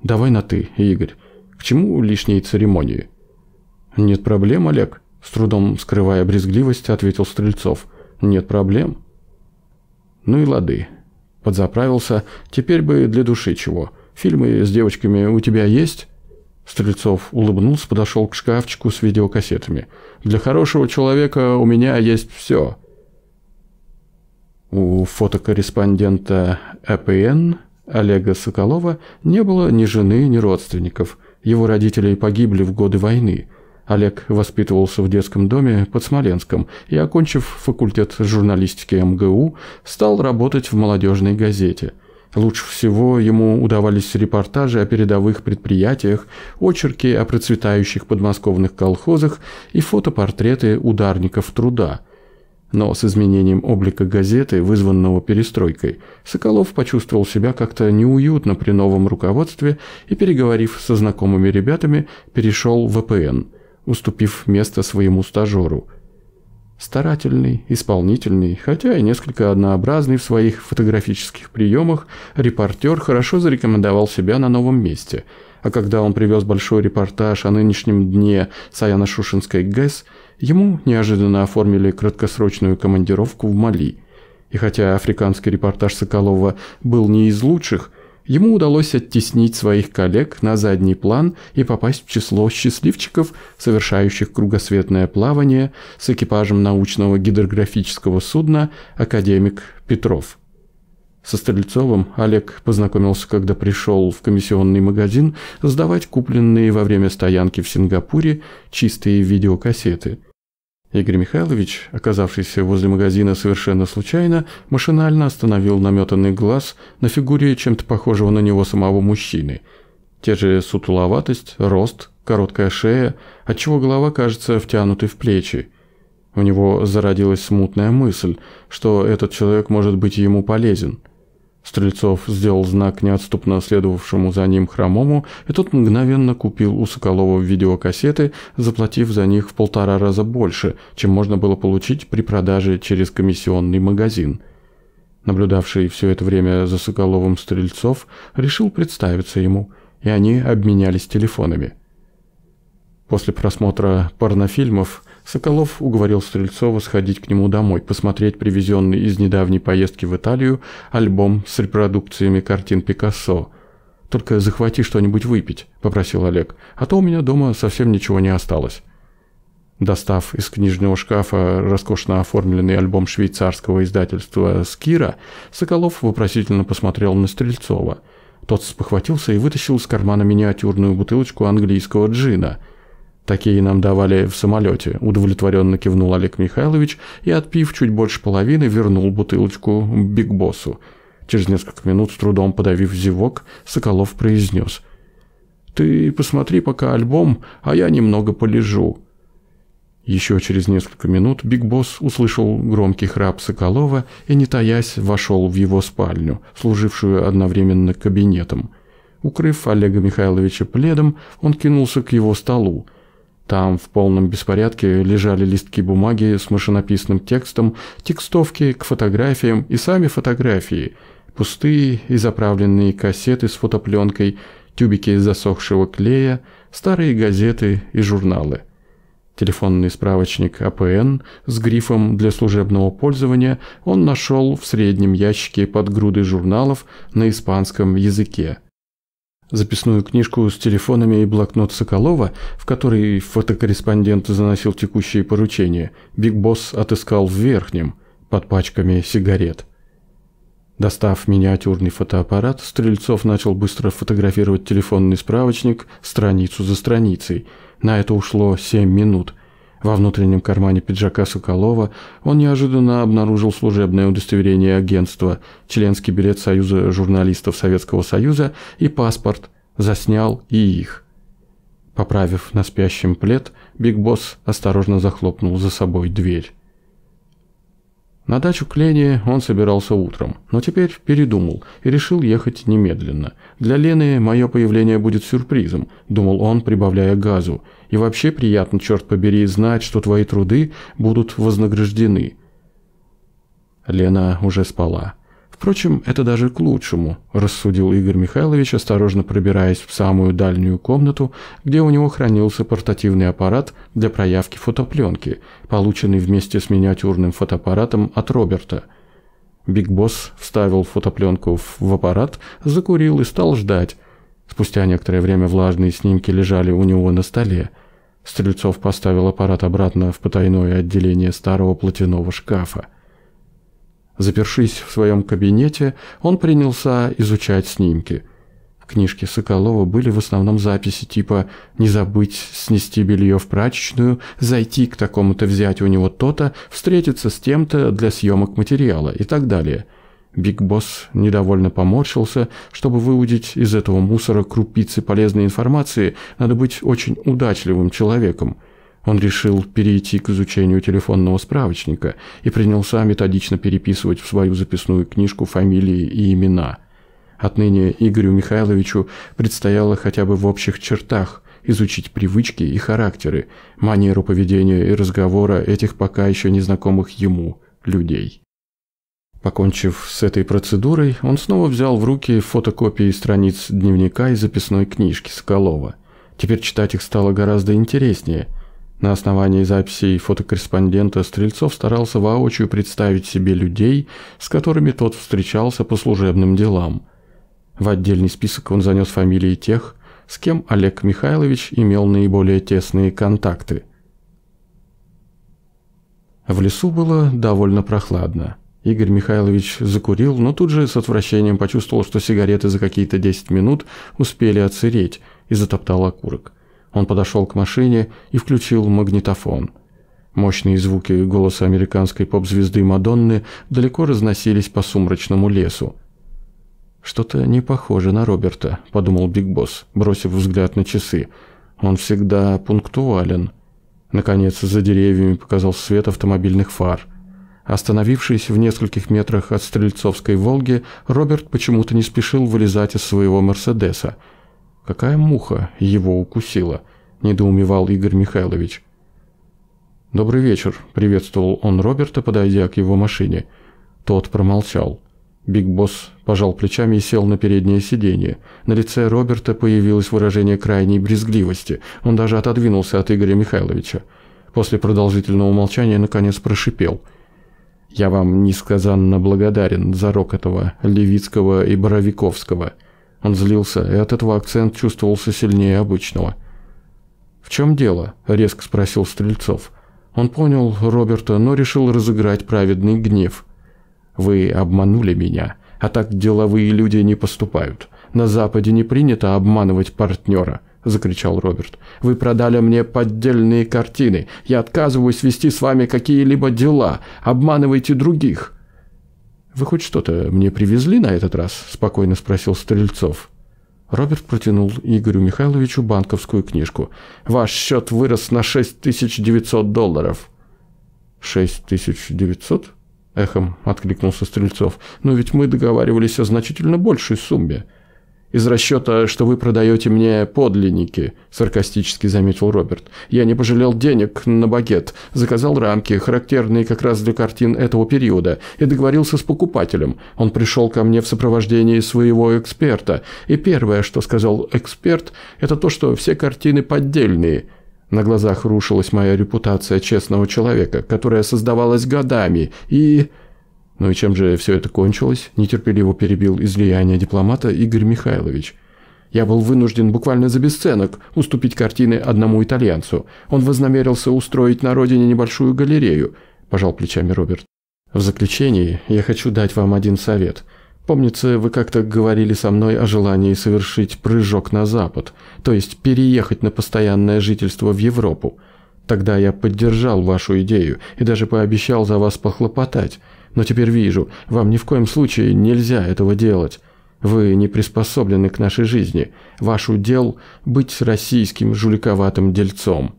«Давай на «ты», Игорь. К чему лишние церемонии? «Нет проблем, Олег», – с трудом скрывая брезгливость, ответил Стрельцов. «Нет проблем». «Ну и лады». Подзаправился. «Теперь бы для души чего. Фильмы с девочками у тебя есть?» Стрельцов улыбнулся, подошел к шкафчику с видеокассетами. «Для хорошего человека у меня есть все». У фотокорреспондента АПН Олега Соколова не было ни жены, ни родственников – его родители погибли в годы войны. Олег воспитывался в детском доме под Смоленском и, окончив факультет журналистики МГУ, стал работать в молодежной газете. Лучше всего ему удавались репортажи о передовых предприятиях, очерки о процветающих подмосковных колхозах и фотопортреты ударников труда – но с изменением облика газеты, вызванного перестройкой, Соколов почувствовал себя как-то неуютно при новом руководстве и, переговорив со знакомыми ребятами, перешел в ВПН, уступив место своему стажеру. Старательный, исполнительный, хотя и несколько однообразный в своих фотографических приемах, репортер хорошо зарекомендовал себя на новом месте. А когда он привез большой репортаж о нынешнем дне саяна шушенской ГЭС – Ему неожиданно оформили краткосрочную командировку в Мали. И хотя африканский репортаж Соколова был не из лучших, ему удалось оттеснить своих коллег на задний план и попасть в число счастливчиков, совершающих кругосветное плавание с экипажем научного гидрографического судна «Академик Петров». Со Стрельцовым Олег познакомился, когда пришел в комиссионный магазин сдавать купленные во время стоянки в Сингапуре чистые видеокассеты. Игорь Михайлович, оказавшийся возле магазина совершенно случайно, машинально остановил наметанный глаз на фигуре чем-то похожего на него самого мужчины. Те же сутуловатость, рост, короткая шея, отчего голова кажется втянутой в плечи. У него зародилась смутная мысль, что этот человек может быть ему полезен – Стрельцов сделал знак неотступно следовавшему за ним хромому, и тот мгновенно купил у Соколова видеокассеты, заплатив за них в полтора раза больше, чем можно было получить при продаже через комиссионный магазин. Наблюдавший все это время за Соколовым Стрельцов решил представиться ему, и они обменялись телефонами. После просмотра порнофильмов – Соколов уговорил Стрельцова сходить к нему домой, посмотреть привезенный из недавней поездки в Италию альбом с репродукциями картин Пикассо. «Только захвати что-нибудь выпить», – попросил Олег, – «а то у меня дома совсем ничего не осталось». Достав из книжного шкафа роскошно оформленный альбом швейцарского издательства «Скира», Соколов вопросительно посмотрел на Стрельцова. Тот спохватился и вытащил из кармана миниатюрную бутылочку английского джина – Такие нам давали в самолете, удовлетворенно кивнул Олег Михайлович и, отпив чуть больше половины, вернул бутылочку Биг Боссу. Через несколько минут, с трудом подавив зевок, Соколов произнес. «Ты посмотри пока альбом, а я немного полежу». Еще через несколько минут Биг Босс услышал громкий храп Соколова и, не таясь, вошел в его спальню, служившую одновременно кабинетом. Укрыв Олега Михайловича пледом, он кинулся к его столу – там в полном беспорядке лежали листки бумаги с машинописным текстом, текстовки к фотографиям и сами фотографии, пустые и заправленные кассеты с фотопленкой, тюбики из засохшего клея, старые газеты и журналы. Телефонный справочник АПН с грифом для служебного пользования он нашел в среднем ящике под груды журналов на испанском языке – записную книжку с телефонами и блокнот Соколова, в который фотокорреспондент заносил текущие поручения, Биг Босс отыскал в верхнем, под пачками сигарет. Достав миниатюрный фотоаппарат, Стрельцов начал быстро фотографировать телефонный справочник страницу за страницей. На это ушло 7 минут – во внутреннем кармане пиджака Соколова он неожиданно обнаружил служебное удостоверение агентства, членский билет Союза журналистов Советского Союза и паспорт. Заснял и их. Поправив на спящем плед, Биг Босс осторожно захлопнул за собой дверь. На дачу к Лене он собирался утром, но теперь передумал и решил ехать немедленно. «Для Лены мое появление будет сюрпризом», – думал он, прибавляя газу, и вообще приятно, черт побери, знать, что твои труды будут вознаграждены. Лена уже спала. Впрочем, это даже к лучшему, рассудил Игорь Михайлович, осторожно пробираясь в самую дальнюю комнату, где у него хранился портативный аппарат для проявки фотопленки, полученный вместе с миниатюрным фотоаппаратом от Роберта. Биг Босс вставил фотопленку в аппарат, закурил и стал ждать. Спустя некоторое время влажные снимки лежали у него на столе – Стрельцов поставил аппарат обратно в потайное отделение старого платяного шкафа. Запершись в своем кабинете, он принялся изучать снимки. В книжке Соколова были в основном записи типа «не забыть снести белье в прачечную», «зайти к такому-то взять у него то-то», «встретиться с тем-то для съемок материала» и так далее – Биг Босс недовольно поморщился. Чтобы выудить из этого мусора крупицы полезной информации, надо быть очень удачливым человеком. Он решил перейти к изучению телефонного справочника и принялся методично переписывать в свою записную книжку фамилии и имена. Отныне Игорю Михайловичу предстояло хотя бы в общих чертах изучить привычки и характеры, манеру поведения и разговора этих пока еще незнакомых ему людей. Покончив с этой процедурой, он снова взял в руки фотокопии страниц дневника и записной книжки Соколова. Теперь читать их стало гораздо интереснее. На основании записей фотокорреспондента Стрельцов старался воочию представить себе людей, с которыми тот встречался по служебным делам. В отдельный список он занес фамилии тех, с кем Олег Михайлович имел наиболее тесные контакты. В лесу было довольно прохладно. Игорь Михайлович закурил, но тут же с отвращением почувствовал, что сигареты за какие-то 10 минут успели отсыреть, и затоптал окурок. Он подошел к машине и включил магнитофон. Мощные звуки голоса американской поп-звезды Мадонны далеко разносились по сумрачному лесу. «Что-то не похоже на Роберта», – подумал Биг Босс, бросив взгляд на часы. «Он всегда пунктуален». Наконец, за деревьями показал свет автомобильных фар – Остановившись в нескольких метрах от Стрельцовской «Волги», Роберт почему-то не спешил вылезать из своего «Мерседеса». «Какая муха его укусила?» – недоумевал Игорь Михайлович. «Добрый вечер», – приветствовал он Роберта, подойдя к его машине. Тот промолчал. Биг Босс пожал плечами и сел на переднее сиденье. На лице Роберта появилось выражение крайней брезгливости. Он даже отодвинулся от Игоря Михайловича. После продолжительного умолчания, наконец, прошипел – я вам несказанно благодарен за рок этого Левицкого и Боровиковского. Он злился, и от этого акцент чувствовался сильнее обычного. «В чем дело?» – резко спросил Стрельцов. Он понял Роберта, но решил разыграть праведный гнев. «Вы обманули меня, а так деловые люди не поступают. На Западе не принято обманывать партнера». — закричал Роберт. «Вы продали мне поддельные картины. Я отказываюсь вести с вами какие-либо дела. Обманывайте других». «Вы хоть что-то мне привезли на этот раз?» – спокойно спросил Стрельцов. Роберт протянул Игорю Михайловичу банковскую книжку. «Ваш счет вырос на 6900 долларов». «6900?» – эхом откликнулся Стрельцов. «Но ведь мы договаривались о значительно большей сумме» из расчета, что вы продаете мне подлинники», – саркастически заметил Роберт. «Я не пожалел денег на багет, заказал рамки, характерные как раз для картин этого периода, и договорился с покупателем. Он пришел ко мне в сопровождении своего эксперта, и первое, что сказал эксперт, это то, что все картины поддельные». На глазах рушилась моя репутация честного человека, которая создавалась годами, и... Ну и чем же все это кончилось? Нетерпеливо перебил излияние дипломата Игорь Михайлович. Я был вынужден буквально за бесценок уступить картины одному итальянцу. Он вознамерился устроить на родине небольшую галерею, пожал плечами Роберт. В заключении я хочу дать вам один совет. Помнится, вы как-то говорили со мной о желании совершить прыжок на запад, то есть переехать на постоянное жительство в Европу. Тогда я поддержал вашу идею и даже пообещал за вас похлопотать. Но теперь вижу, вам ни в коем случае нельзя этого делать. Вы не приспособлены к нашей жизни. Ваш удел – быть российским жуликоватым дельцом».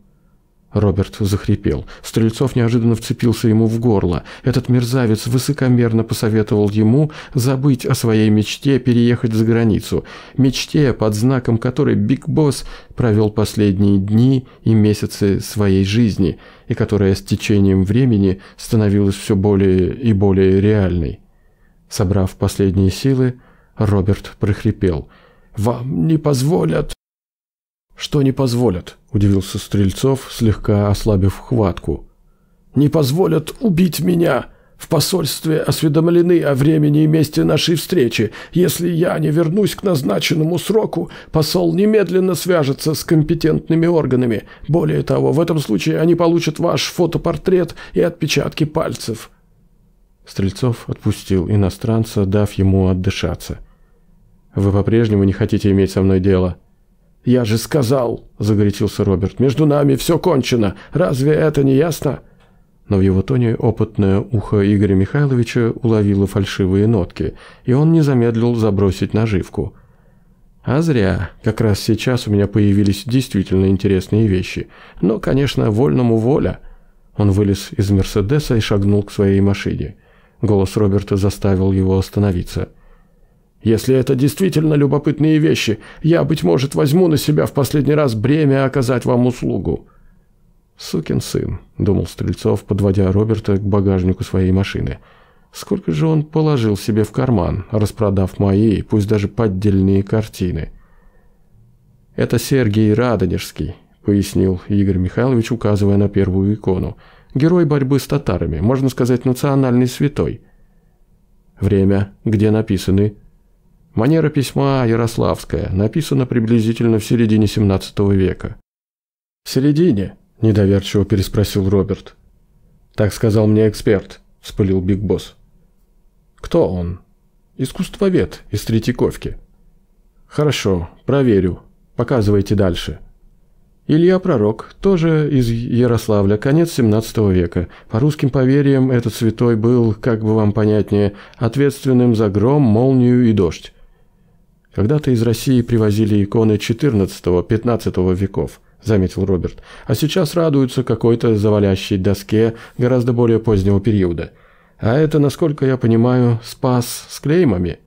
Роберт захрипел. Стрельцов неожиданно вцепился ему в горло. Этот мерзавец высокомерно посоветовал ему забыть о своей мечте переехать за границу. Мечте, под знаком которой Биг Босс провел последние дни и месяцы своей жизни, и которая с течением времени становилась все более и более реальной. Собрав последние силы, Роберт прохрипел. «Вам не позволят!» «Что не позволят?» – удивился Стрельцов, слегка ослабив хватку. «Не позволят убить меня! В посольстве осведомлены о времени и месте нашей встречи. Если я не вернусь к назначенному сроку, посол немедленно свяжется с компетентными органами. Более того, в этом случае они получат ваш фотопортрет и отпечатки пальцев». Стрельцов отпустил иностранца, дав ему отдышаться. «Вы по-прежнему не хотите иметь со мной дело?» «Я же сказал», — загорячился Роберт, — «между нами все кончено. Разве это не ясно?» Но в его тоне опытное ухо Игоря Михайловича уловило фальшивые нотки, и он не замедлил забросить наживку. А зря. Как раз сейчас у меня появились действительно интересные вещи. Но, конечно, вольному воля. Он вылез из Мерседеса и шагнул к своей машине. Голос Роберта заставил его остановиться. — если это действительно любопытные вещи, я, быть может, возьму на себя в последний раз бремя оказать вам услугу». «Сукин сын», — думал Стрельцов, подводя Роберта к багажнику своей машины. «Сколько же он положил себе в карман, распродав мои, пусть даже поддельные картины?» «Это Сергей Радонежский», — пояснил Игорь Михайлович, указывая на первую икону. «Герой борьбы с татарами, можно сказать, национальный святой». «Время, где написаны Манера письма ярославская, написана приблизительно в середине XVII века. «В середине?» – недоверчиво переспросил Роберт. «Так сказал мне эксперт», – вспылил Биг Босс. «Кто он?» «Искусствовед из Третьяковки». «Хорошо, проверю. Показывайте дальше». Илья Пророк, тоже из Ярославля, конец XVII века. По русским поверьям, этот святой был, как бы вам понятнее, ответственным за гром, молнию и дождь. Когда-то из России привозили иконы XIV-XV веков –— заметил Роберт. «А сейчас радуются какой-то завалящей доске гораздо более позднего периода. А это, насколько я понимаю, спас с клеймами».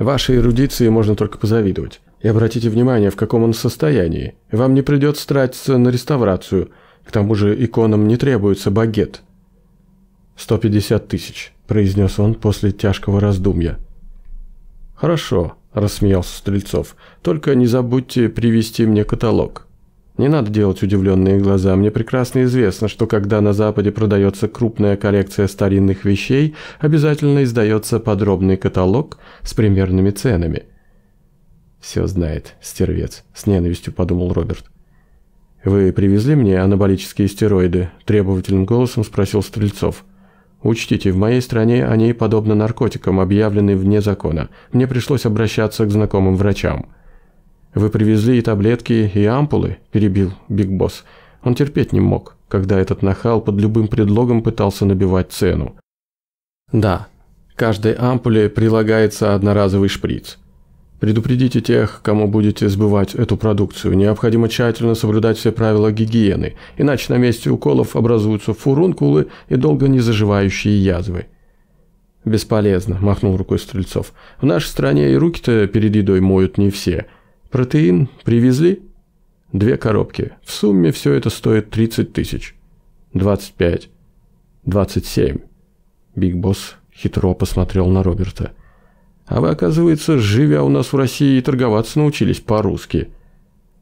«Вашей эрудиции можно только позавидовать. И обратите внимание, в каком он состоянии. Вам не придется тратиться на реставрацию. К тому же иконам не требуется багет». 150 тысяч», — произнес он после тяжкого раздумья. «Хорошо», – рассмеялся Стрельцов. «Только не забудьте привести мне каталог». «Не надо делать удивленные глаза. Мне прекрасно известно, что когда на Западе продается крупная коллекция старинных вещей, обязательно издается подробный каталог с примерными ценами». «Все знает, стервец», – с ненавистью подумал Роберт. «Вы привезли мне анаболические стероиды?» – требовательным голосом спросил Стрельцов. Учтите, в моей стране они, подобно наркотикам, объявлены вне закона. Мне пришлось обращаться к знакомым врачам. «Вы привезли и таблетки, и ампулы?» – перебил Биг Босс. Он терпеть не мог, когда этот нахал под любым предлогом пытался набивать цену. «Да, каждой ампуле прилагается одноразовый шприц. Предупредите тех, кому будете сбывать эту продукцию. Необходимо тщательно соблюдать все правила гигиены, иначе на месте уколов образуются фурункулы и долго не заживающие язвы. «Бесполезно», – махнул рукой Стрельцов. «В нашей стране и руки-то перед едой моют не все. Протеин привезли?» «Две коробки. В сумме все это стоит 30 тысяч». «25». «27». Биг Босс хитро посмотрел на Роберта – а вы, оказывается, живя у нас в России, и торговаться научились по-русски.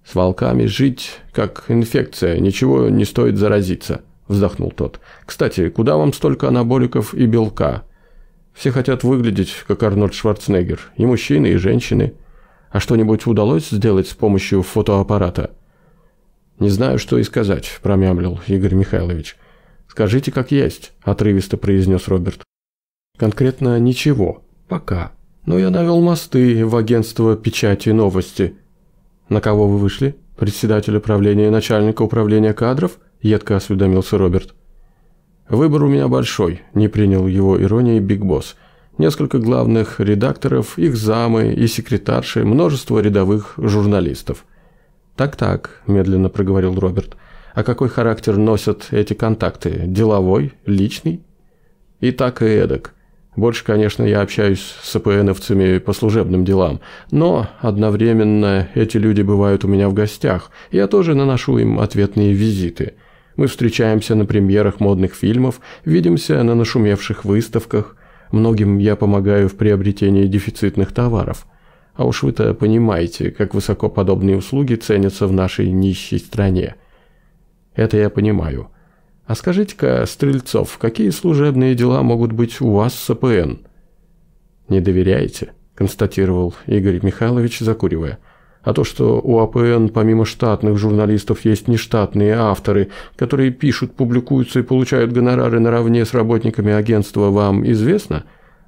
С волками жить, как инфекция, ничего не стоит заразиться», – вздохнул тот. «Кстати, куда вам столько анаболиков и белка? Все хотят выглядеть, как Арнольд Шварценеггер, и мужчины, и женщины. А что-нибудь удалось сделать с помощью фотоаппарата?» «Не знаю, что и сказать», – промямлил Игорь Михайлович. «Скажите, как есть», – отрывисто произнес Роберт. «Конкретно ничего. Пока» но «Ну, я навел мосты в агентство печати и новости. На кого вы вышли? Председатель управления и начальника управления кадров? Едко осведомился Роберт. Выбор у меня большой, не принял его иронии Биг Босс. Несколько главных редакторов, их замы и секретарши, множество рядовых журналистов. «Так-так», – медленно проговорил Роберт, – «а какой характер носят эти контакты? Деловой? Личный?» «И так и эдак. Больше, конечно, я общаюсь с АПНовцами по служебным делам, но одновременно эти люди бывают у меня в гостях, я тоже наношу им ответные визиты. Мы встречаемся на премьерах модных фильмов, видимся на нашумевших выставках. Многим я помогаю в приобретении дефицитных товаров. А уж вы-то понимаете, как высоко подобные услуги ценятся в нашей нищей стране. Это я понимаю. А скажите-ка, Стрельцов, какие служебные дела могут быть у вас с АПН? Не доверяете, констатировал Игорь Михайлович, закуривая. А то, что у АПН помимо штатных журналистов есть нештатные авторы, которые пишут, публикуются и получают гонорары наравне с работниками агентства, вам известно?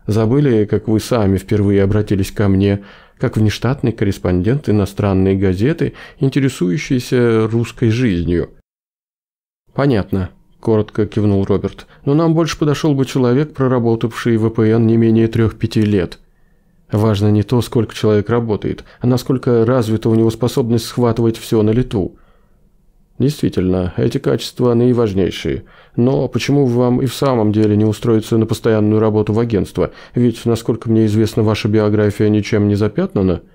Забыли, как вы сами впервые обратились ко мне, как внештатный корреспондент иностранной газеты, интересующийся русской жизнью. Понятно, коротко кивнул Роберт. «Но нам больше подошел бы человек, проработавший в ВПН не менее трех-пяти лет». Важно не то, сколько человек работает, а насколько развита у него способность схватывать все на лету. Действительно, эти качества наиважнейшие. Но почему вам и в самом деле не устроиться на постоянную работу в агентство? Ведь, насколько мне известно, ваша биография ничем не запятнана –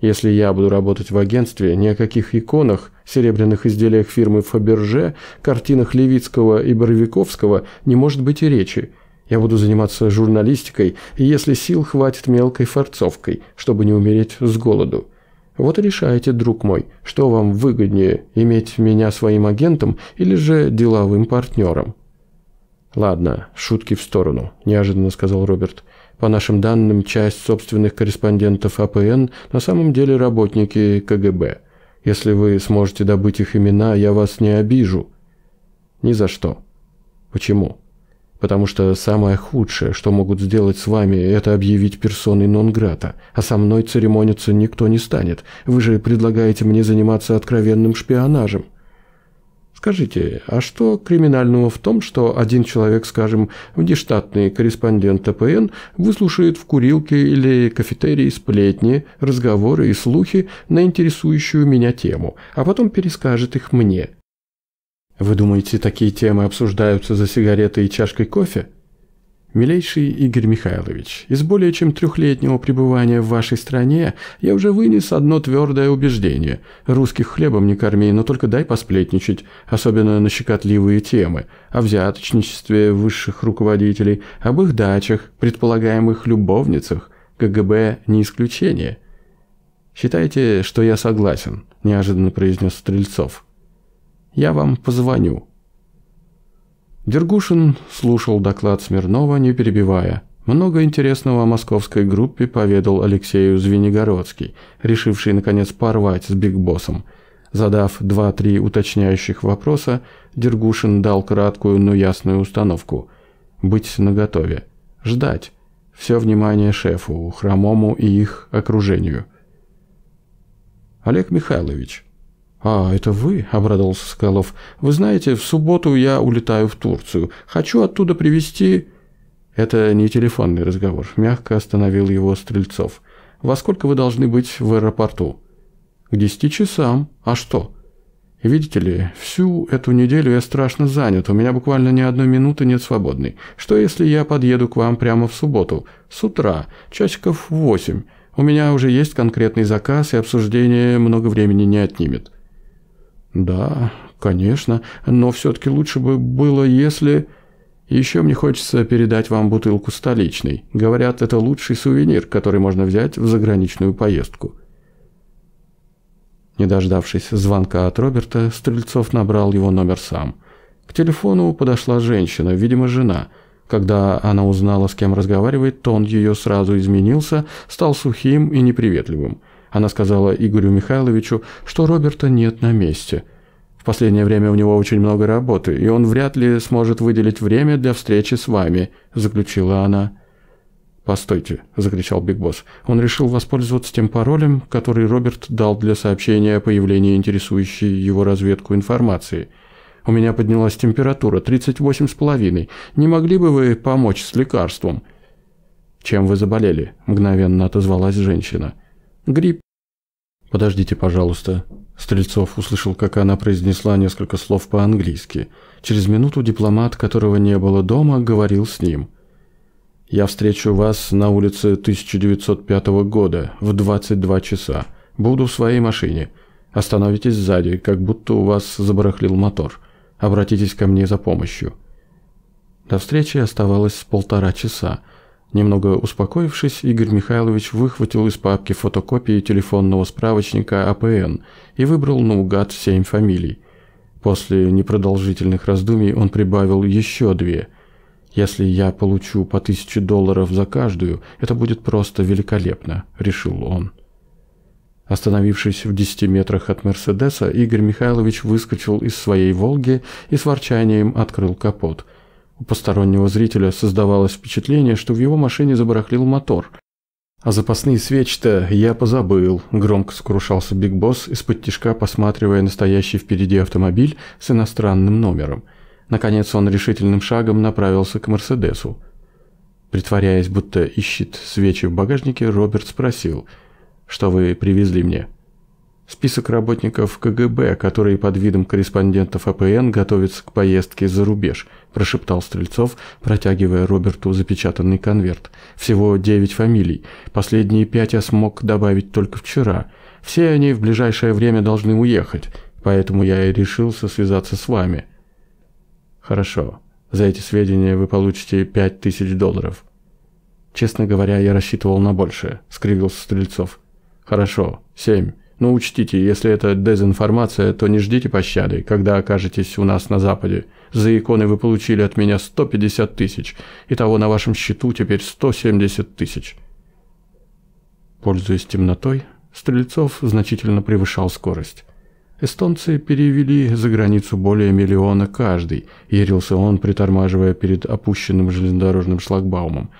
если я буду работать в агентстве, ни о каких иконах, серебряных изделиях фирмы Фаберже, картинах Левицкого и Боровиковского не может быть и речи. Я буду заниматься журналистикой, и если сил хватит мелкой форцовкой, чтобы не умереть с голоду. Вот и решайте, друг мой, что вам выгоднее, иметь меня своим агентом или же деловым партнером. «Ладно, шутки в сторону», – неожиданно сказал Роберт. По нашим данным, часть собственных корреспондентов АПН на самом деле работники КГБ. Если вы сможете добыть их имена, я вас не обижу. Ни за что. Почему? Потому что самое худшее, что могут сделать с вами, это объявить персоной нон-грата, а со мной церемониться никто не станет. Вы же предлагаете мне заниматься откровенным шпионажем. Скажите, а что криминального в том, что один человек, скажем, внештатный корреспондент ТПН, выслушает в курилке или кафетерии сплетни, разговоры и слухи на интересующую меня тему, а потом перескажет их мне? Вы думаете, такие темы обсуждаются за сигаретой и чашкой кофе? Милейший Игорь Михайлович, из более чем трехлетнего пребывания в вашей стране я уже вынес одно твердое убеждение. Русских хлебом не корми, но только дай посплетничать, особенно на щекотливые темы, о взяточничестве высших руководителей, об их дачах, предполагаемых любовницах. КГБ не исключение. «Считайте, что я согласен», – неожиданно произнес Стрельцов. «Я вам позвоню», Дергушин слушал доклад Смирнова, не перебивая. Много интересного о московской группе поведал Алексею Звенигородский, решивший, наконец, порвать с бигбоссом. Задав два-три уточняющих вопроса, Дергушин дал краткую, но ясную установку. Быть наготове. Ждать. Все внимание шефу, хромому и их окружению. «Олег Михайлович», «А, это вы?» – обрадовался Соколов. «Вы знаете, в субботу я улетаю в Турцию. Хочу оттуда привезти...» «Это не телефонный разговор», – мягко остановил его Стрельцов. «Во сколько вы должны быть в аэропорту?» «К десяти часам. А что?» «Видите ли, всю эту неделю я страшно занят, у меня буквально ни одной минуты нет свободной. Что если я подъеду к вам прямо в субботу? С утра, часиков в восемь. У меня уже есть конкретный заказ, и обсуждение много времени не отнимет». Да, конечно, но все-таки лучше бы было, если... Еще мне хочется передать вам бутылку столичной. Говорят, это лучший сувенир, который можно взять в заграничную поездку. Не дождавшись звонка от Роберта, Стрельцов набрал его номер сам. К телефону подошла женщина, видимо, жена. Когда она узнала, с кем разговаривает, тон ее сразу изменился, стал сухим и неприветливым. Она сказала Игорю Михайловичу, что Роберта нет на месте. В последнее время у него очень много работы, и он вряд ли сможет выделить время для встречи с вами, заключила она. «Постойте», – закричал Биг Босс. Он решил воспользоваться тем паролем, который Роберт дал для сообщения о появлении интересующей его разведку информации. «У меня поднялась температура, 38,5. Не могли бы вы помочь с лекарством?» «Чем вы заболели?» – мгновенно отозвалась женщина. «Женщина». Грипп. Подождите, пожалуйста. Стрельцов услышал, как она произнесла несколько слов по-английски. Через минуту дипломат, которого не было дома, говорил с ним. «Я встречу вас на улице 1905 года в 22 часа. Буду в своей машине. Остановитесь сзади, как будто у вас забарахлил мотор. Обратитесь ко мне за помощью». До встречи оставалось полтора часа – Немного успокоившись, Игорь Михайлович выхватил из папки фотокопии телефонного справочника АПН и выбрал наугад семь фамилий. После непродолжительных раздумий он прибавил еще две. «Если я получу по тысяче долларов за каждую, это будет просто великолепно», — решил он. Остановившись в десяти метрах от «Мерседеса», Игорь Михайлович выскочил из своей «Волги» и с ворчанием открыл капот — у постороннего зрителя создавалось впечатление, что в его машине забарахлил мотор. «А запасные свечи-то я позабыл», – громко скрушался Биг Босс, из-под тишка посматривая настоящий впереди автомобиль с иностранным номером. Наконец он решительным шагом направился к «Мерседесу». Притворяясь, будто ищет свечи в багажнике, Роберт спросил, «Что вы привезли мне?» Список работников КГБ, которые под видом корреспондентов АПН готовятся к поездке за рубеж, прошептал Стрельцов, протягивая Роберту запечатанный конверт. Всего девять фамилий. Последние пять я смог добавить только вчера. Все они в ближайшее время должны уехать, поэтому я и решился связаться с вами. Хорошо. За эти сведения вы получите пять тысяч долларов. Честно говоря, я рассчитывал на большее, скривился Стрельцов. Хорошо, семь. Но ну, учтите, если это дезинформация, то не ждите пощады, когда окажетесь у нас на Западе. За иконы вы получили от меня 150 тысяч. и того на вашем счету теперь 170 тысяч. Пользуясь темнотой, Стрельцов значительно превышал скорость. Эстонцы перевели за границу более миллиона каждый, ярился он, притормаживая перед опущенным железнодорожным шлагбаумом.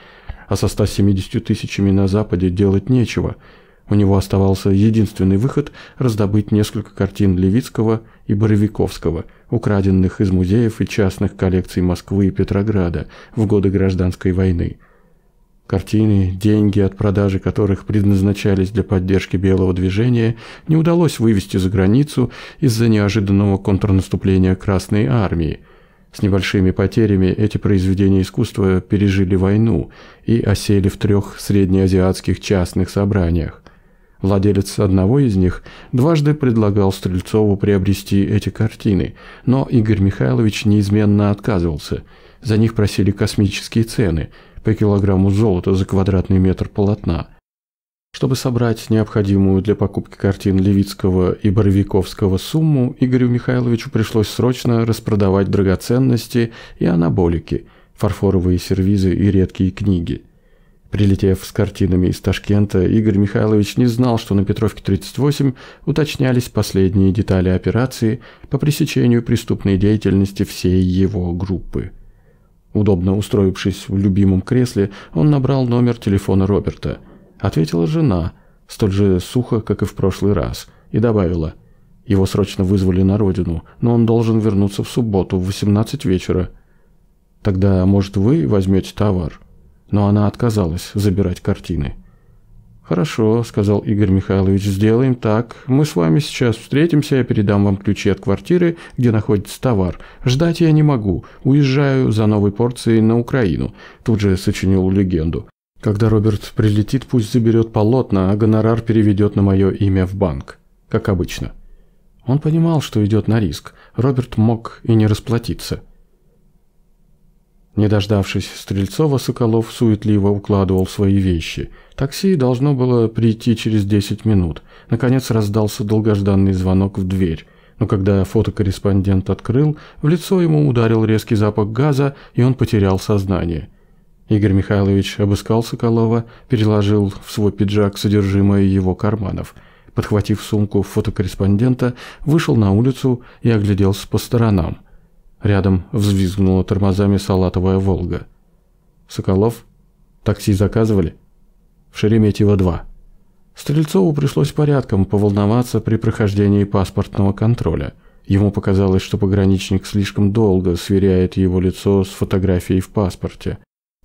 А со 170 тысячами на Западе делать нечего – у него оставался единственный выход – раздобыть несколько картин Левицкого и Боровиковского, украденных из музеев и частных коллекций Москвы и Петрограда в годы Гражданской войны. Картины, деньги от продажи которых предназначались для поддержки белого движения, не удалось вывести за границу из-за неожиданного контрнаступления Красной армии. С небольшими потерями эти произведения искусства пережили войну и осели в трех среднеазиатских частных собраниях. Владелец одного из них дважды предлагал Стрельцову приобрести эти картины, но Игорь Михайлович неизменно отказывался. За них просили космические цены по килограмму золота за квадратный метр полотна. Чтобы собрать необходимую для покупки картин Левицкого и Боровиковского сумму, Игорю Михайловичу пришлось срочно распродавать драгоценности и анаболики, фарфоровые сервизы и редкие книги – Прилетев с картинами из Ташкента, Игорь Михайлович не знал, что на Петровке-38 уточнялись последние детали операции по пресечению преступной деятельности всей его группы. Удобно устроившись в любимом кресле, он набрал номер телефона Роберта. Ответила жена, столь же сухо, как и в прошлый раз, и добавила. Его срочно вызвали на родину, но он должен вернуться в субботу в 18 вечера. «Тогда, может, вы возьмете товар?» но она отказалась забирать картины. «Хорошо», — сказал Игорь Михайлович, — «сделаем так. Мы с вами сейчас встретимся, я передам вам ключи от квартиры, где находится товар. Ждать я не могу. Уезжаю за новой порцией на Украину». Тут же сочинил легенду. «Когда Роберт прилетит, пусть заберет полотна, а гонорар переведет на мое имя в банк. Как обычно». Он понимал, что идет на риск. Роберт мог и не расплатиться. Не дождавшись Стрельцова, Соколов суетливо укладывал свои вещи. Такси должно было прийти через 10 минут. Наконец раздался долгожданный звонок в дверь. Но когда фотокорреспондент открыл, в лицо ему ударил резкий запах газа, и он потерял сознание. Игорь Михайлович обыскал Соколова, переложил в свой пиджак содержимое его карманов. Подхватив сумку фотокорреспондента, вышел на улицу и огляделся по сторонам – Рядом взвизгнула тормозами салатовая «Волга». «Соколов? Такси заказывали?» «В Шереметьево-2». Стрельцову пришлось порядком поволноваться при прохождении паспортного контроля. Ему показалось, что пограничник слишком долго сверяет его лицо с фотографией в паспорте.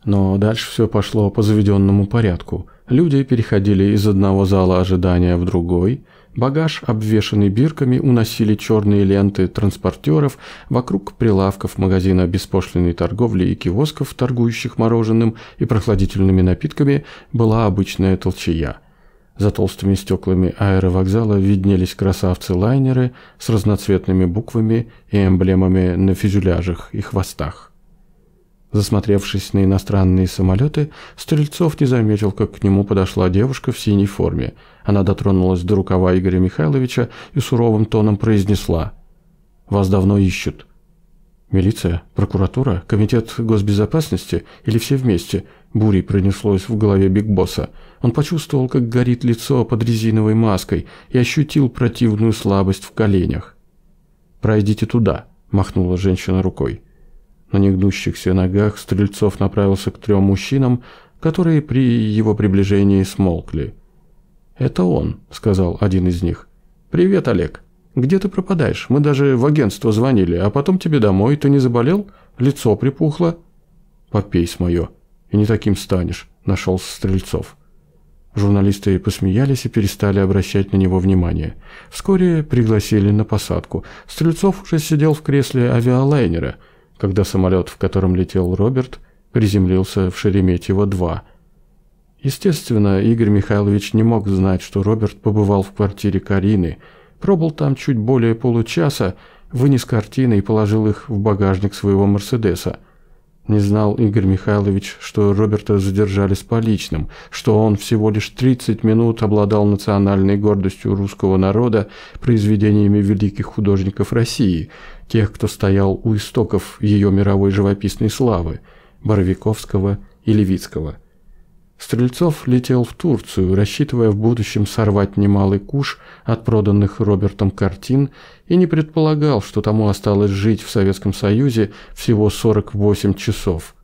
Но дальше все пошло по заведенному порядку. Люди переходили из одного зала ожидания в другой, Багаж, обвешанный бирками, уносили черные ленты транспортеров вокруг прилавков магазина беспошлиной торговли и киосков, торгующих мороженым и прохладительными напитками, была обычная толчая. За толстыми стеклами аэровокзала виднелись красавцы-лайнеры с разноцветными буквами и эмблемами на фюзеляжах и хвостах. Засмотревшись на иностранные самолеты, Стрельцов не заметил, как к нему подошла девушка в синей форме. Она дотронулась до рукава Игоря Михайловича и суровым тоном произнесла «Вас давно ищут». «Милиция? Прокуратура? Комитет госбезопасности? Или все вместе?» Бурей пронеслось в голове Биг Босса. Он почувствовал, как горит лицо под резиновой маской и ощутил противную слабость в коленях. «Пройдите туда», – махнула женщина рукой. На негнущихся ногах Стрельцов направился к трем мужчинам, которые при его приближении смолкли. «Это он», — сказал один из них. «Привет, Олег. Где ты пропадаешь? Мы даже в агентство звонили, а потом тебе домой. Ты не заболел? Лицо припухло?» «Попейсь мое, и не таким станешь», — нашелся Стрельцов. Журналисты посмеялись и перестали обращать на него внимание. Вскоре пригласили на посадку. Стрельцов уже сидел в кресле авиалайнера — когда самолет, в котором летел Роберт, приземлился в Шереметьево-2. Естественно, Игорь Михайлович не мог знать, что Роберт побывал в квартире Карины, пробыл там чуть более получаса, вынес картины и положил их в багажник своего «Мерседеса». Не знал Игорь Михайлович, что Роберта задержали с поличным, что он всего лишь 30 минут обладал национальной гордостью русского народа произведениями великих художников России, тех, кто стоял у истоков ее мировой живописной славы – Боровиковского и Левицкого – Стрельцов летел в Турцию, рассчитывая в будущем сорвать немалый куш от проданных Робертом картин и не предполагал, что тому осталось жить в Советском Союзе всего 48 часов.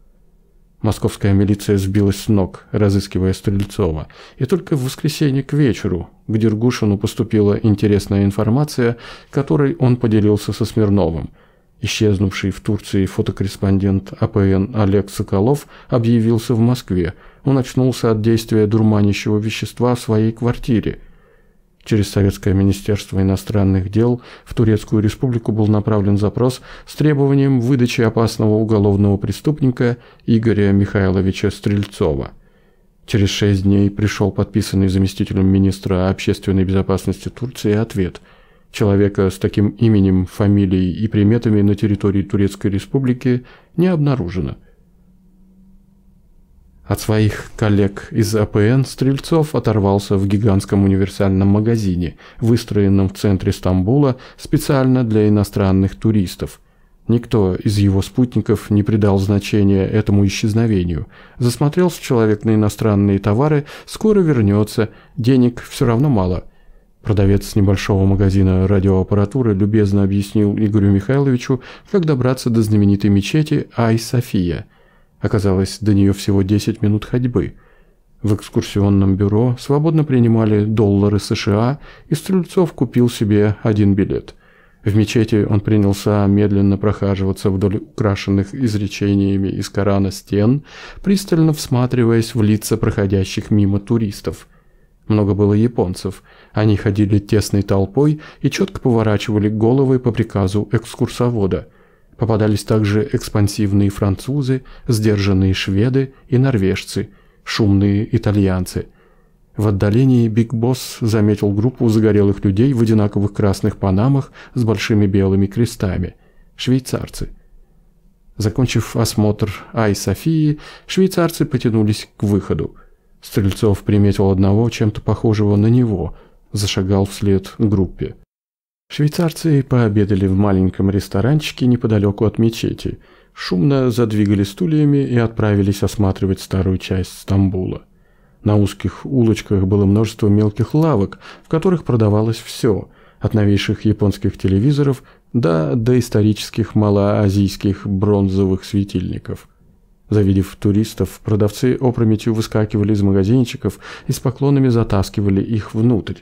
Московская милиция сбилась с ног, разыскивая Стрельцова, и только в воскресенье к вечеру к Дергушину поступила интересная информация, которой он поделился со Смирновым – Исчезнувший в Турции фотокорреспондент АПН Олег Соколов объявился в Москве. Он очнулся от действия дурманящего вещества в своей квартире. Через Советское министерство иностранных дел в Турецкую республику был направлен запрос с требованием выдачи опасного уголовного преступника Игоря Михайловича Стрельцова. Через шесть дней пришел подписанный заместителем министра общественной безопасности Турции ответ – Человека с таким именем, фамилией и приметами на территории Турецкой Республики не обнаружено. От своих коллег из АПН Стрельцов оторвался в гигантском универсальном магазине, выстроенном в центре Стамбула специально для иностранных туристов. Никто из его спутников не придал значения этому исчезновению. Засмотрелся человек на иностранные товары, скоро вернется, денег все равно мало. Продавец небольшого магазина радиоаппаратуры любезно объяснил Игорю Михайловичу, как добраться до знаменитой мечети Ай-София. Оказалось, до нее всего 10 минут ходьбы. В экскурсионном бюро свободно принимали доллары США, и Стрельцов купил себе один билет. В мечети он принялся медленно прохаживаться вдоль украшенных изречениями из Корана стен, пристально всматриваясь в лица проходящих мимо туристов – много было японцев. Они ходили тесной толпой и четко поворачивали головы по приказу экскурсовода. Попадались также экспансивные французы, сдержанные шведы и норвежцы, шумные итальянцы. В отдалении Биг Босс заметил группу загорелых людей в одинаковых красных панамах с большими белыми крестами. Швейцарцы. Закончив осмотр Ай Софии, швейцарцы потянулись к выходу – Стрельцов приметил одного, чем-то похожего на него, зашагал вслед группе. Швейцарцы пообедали в маленьком ресторанчике неподалеку от мечети, шумно задвигали стульями и отправились осматривать старую часть Стамбула. На узких улочках было множество мелких лавок, в которых продавалось все, от новейших японских телевизоров до доисторических малоазийских бронзовых светильников – Завидев туристов, продавцы опрометью выскакивали из магазинчиков и с поклонами затаскивали их внутрь.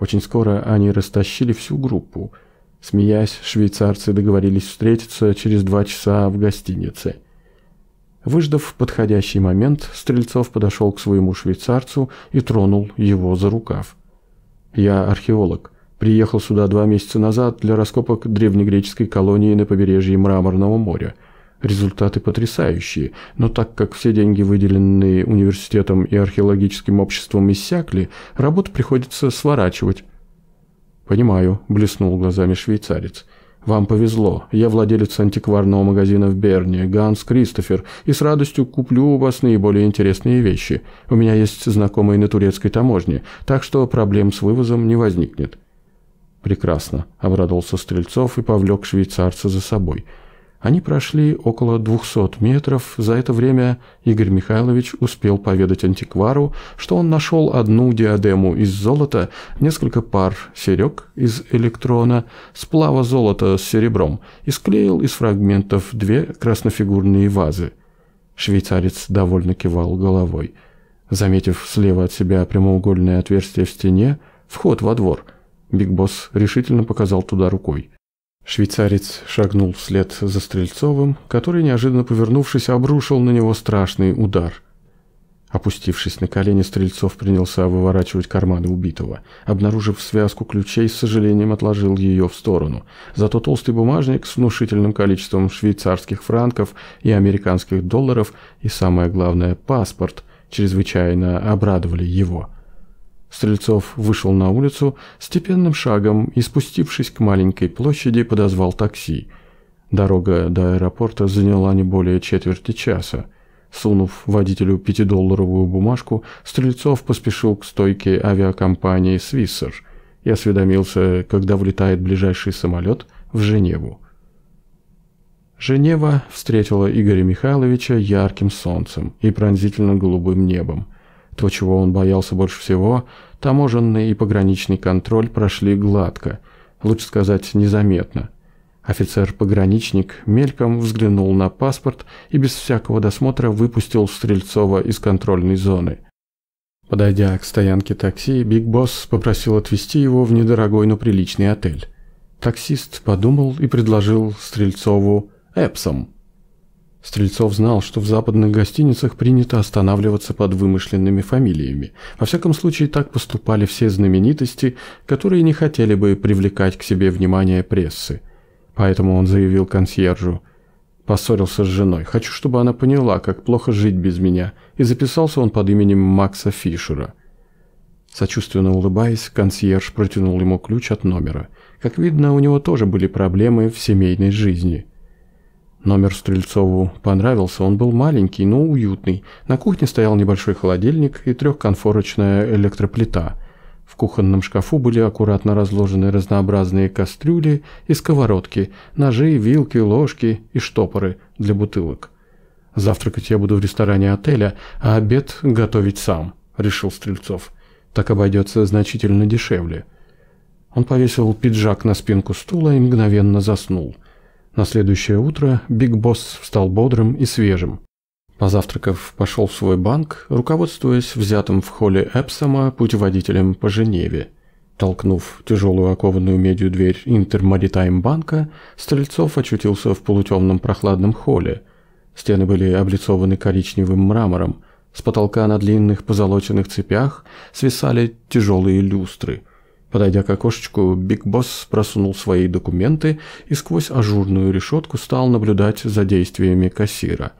Очень скоро они растащили всю группу. Смеясь, швейцарцы договорились встретиться через два часа в гостинице. Выждав подходящий момент, Стрельцов подошел к своему швейцарцу и тронул его за рукав. «Я археолог. Приехал сюда два месяца назад для раскопок древнегреческой колонии на побережье Мраморного моря. Результаты потрясающие, но так как все деньги, выделенные университетом и археологическим обществом, иссякли, работу приходится сворачивать. «Понимаю», – блеснул глазами швейцарец. «Вам повезло. Я владелец антикварного магазина в Берне, Ганс Кристофер, и с радостью куплю у вас наиболее интересные вещи. У меня есть знакомые на турецкой таможне, так что проблем с вывозом не возникнет». «Прекрасно», – обрадовался Стрельцов и повлек швейцарца за собой – они прошли около 200 метров. За это время Игорь Михайлович успел поведать антиквару, что он нашел одну диадему из золота, несколько пар серег из электрона, сплава золота с серебром и склеил из фрагментов две краснофигурные вазы. Швейцарец довольно кивал головой. Заметив слева от себя прямоугольное отверстие в стене, вход во двор, Биг Босс решительно показал туда рукой. Швейцарец шагнул вслед за Стрельцовым, который, неожиданно повернувшись, обрушил на него страшный удар. Опустившись на колени, Стрельцов принялся выворачивать карманы убитого. Обнаружив связку ключей, с сожалением отложил ее в сторону. Зато толстый бумажник с внушительным количеством швейцарских франков и американских долларов и, самое главное, паспорт чрезвычайно обрадовали его – Стрельцов вышел на улицу степенным шагом и, спустившись к маленькой площади, подозвал такси. Дорога до аэропорта заняла не более четверти часа. Сунув водителю пятидолларовую бумажку, Стрельцов поспешил к стойке авиакомпании «Свиссер» и осведомился, когда влетает ближайший самолет в Женеву. Женева встретила Игоря Михайловича ярким солнцем и пронзительно голубым небом – то, чего он боялся больше всего, таможенный и пограничный контроль прошли гладко, лучше сказать, незаметно. Офицер-пограничник мельком взглянул на паспорт и без всякого досмотра выпустил Стрельцова из контрольной зоны. Подойдя к стоянке такси, Биг Босс попросил отвезти его в недорогой, но приличный отель. Таксист подумал и предложил Стрельцову «Эпсом». Стрельцов знал, что в западных гостиницах принято останавливаться под вымышленными фамилиями. Во всяком случае, так поступали все знаменитости, которые не хотели бы привлекать к себе внимание прессы. Поэтому он заявил консьержу. Поссорился с женой. Хочу, чтобы она поняла, как плохо жить без меня. И записался он под именем Макса Фишера. Сочувственно улыбаясь, консьерж протянул ему ключ от номера. Как видно, у него тоже были проблемы в семейной жизни – Номер Стрельцову понравился, он был маленький, но уютный. На кухне стоял небольшой холодильник и трехконфорочная электроплита. В кухонном шкафу были аккуратно разложены разнообразные кастрюли и сковородки, ножи, вилки, ложки и штопоры для бутылок. «Завтракать я буду в ресторане отеля, а обед готовить сам», – решил Стрельцов. «Так обойдется значительно дешевле». Он повесил пиджак на спинку стула и мгновенно заснул – на следующее утро Биг Босс встал бодрым и свежим. Позавтракав, пошел в свой банк, руководствуясь взятым в холле Эпсома путеводителем по Женеве. Толкнув тяжелую окованную медью дверь Интермаритайм банка, Стрельцов очутился в полутемном прохладном холле. Стены были облицованы коричневым мрамором. С потолка на длинных позолоченных цепях свисали тяжелые люстры – Подойдя к окошечку, Биг Босс просунул свои документы и сквозь ажурную решетку стал наблюдать за действиями кассира.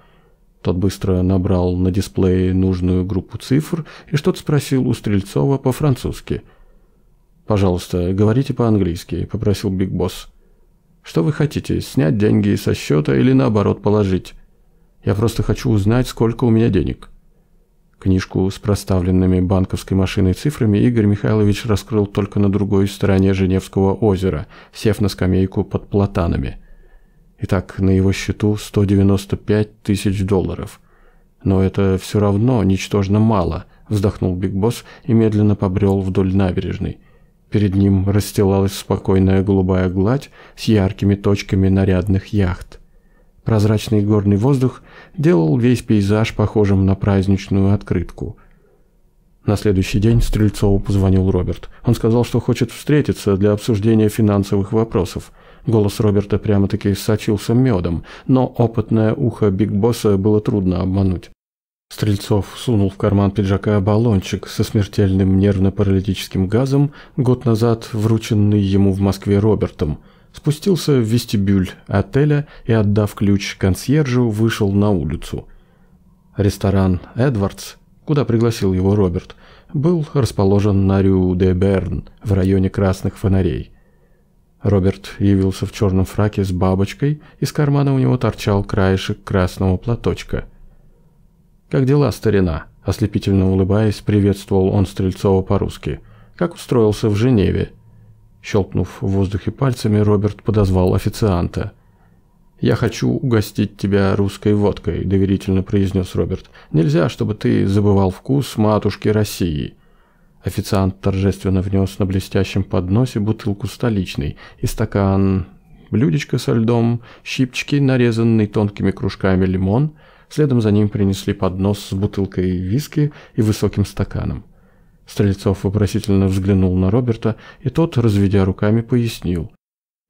Тот быстро набрал на дисплее нужную группу цифр и что-то спросил у Стрельцова по-французски. «Пожалуйста, говорите по-английски», — попросил Биг Босс. «Что вы хотите, снять деньги со счета или наоборот положить? Я просто хочу узнать, сколько у меня денег». Книжку с проставленными банковской машиной цифрами Игорь Михайлович раскрыл только на другой стороне Женевского озера, сев на скамейку под платанами. Итак, на его счету 195 тысяч долларов. Но это все равно ничтожно мало, вздохнул Биг Босс и медленно побрел вдоль набережной. Перед ним расстилалась спокойная голубая гладь с яркими точками нарядных яхт. Прозрачный горный воздух делал весь пейзаж похожим на праздничную открытку. На следующий день Стрельцову позвонил Роберт. Он сказал, что хочет встретиться для обсуждения финансовых вопросов. Голос Роберта прямо-таки сочился медом, но опытное ухо Биг Босса было трудно обмануть. Стрельцов сунул в карман пиджака баллончик со смертельным нервно-паралитическим газом, год назад врученный ему в Москве Робертом – спустился в вестибюль отеля и, отдав ключ консьержу, вышел на улицу. Ресторан «Эдвардс», куда пригласил его Роберт, был расположен на Рю де Берн в районе красных фонарей. Роберт явился в черном фраке с бабочкой, из кармана у него торчал краешек красного платочка. «Как дела, старина?» – ослепительно улыбаясь, приветствовал он Стрельцова по-русски. «Как устроился в Женеве?» Щелкнув в воздухе пальцами, Роберт подозвал официанта. «Я хочу угостить тебя русской водкой», – доверительно произнес Роберт. «Нельзя, чтобы ты забывал вкус матушки России». Официант торжественно внес на блестящем подносе бутылку столичной и стакан, блюдечко со льдом, щипчики, нарезанный тонкими кружками лимон. Следом за ним принесли поднос с бутылкой виски и высоким стаканом. Стрельцов вопросительно взглянул на Роберта, и тот, разведя руками, пояснил.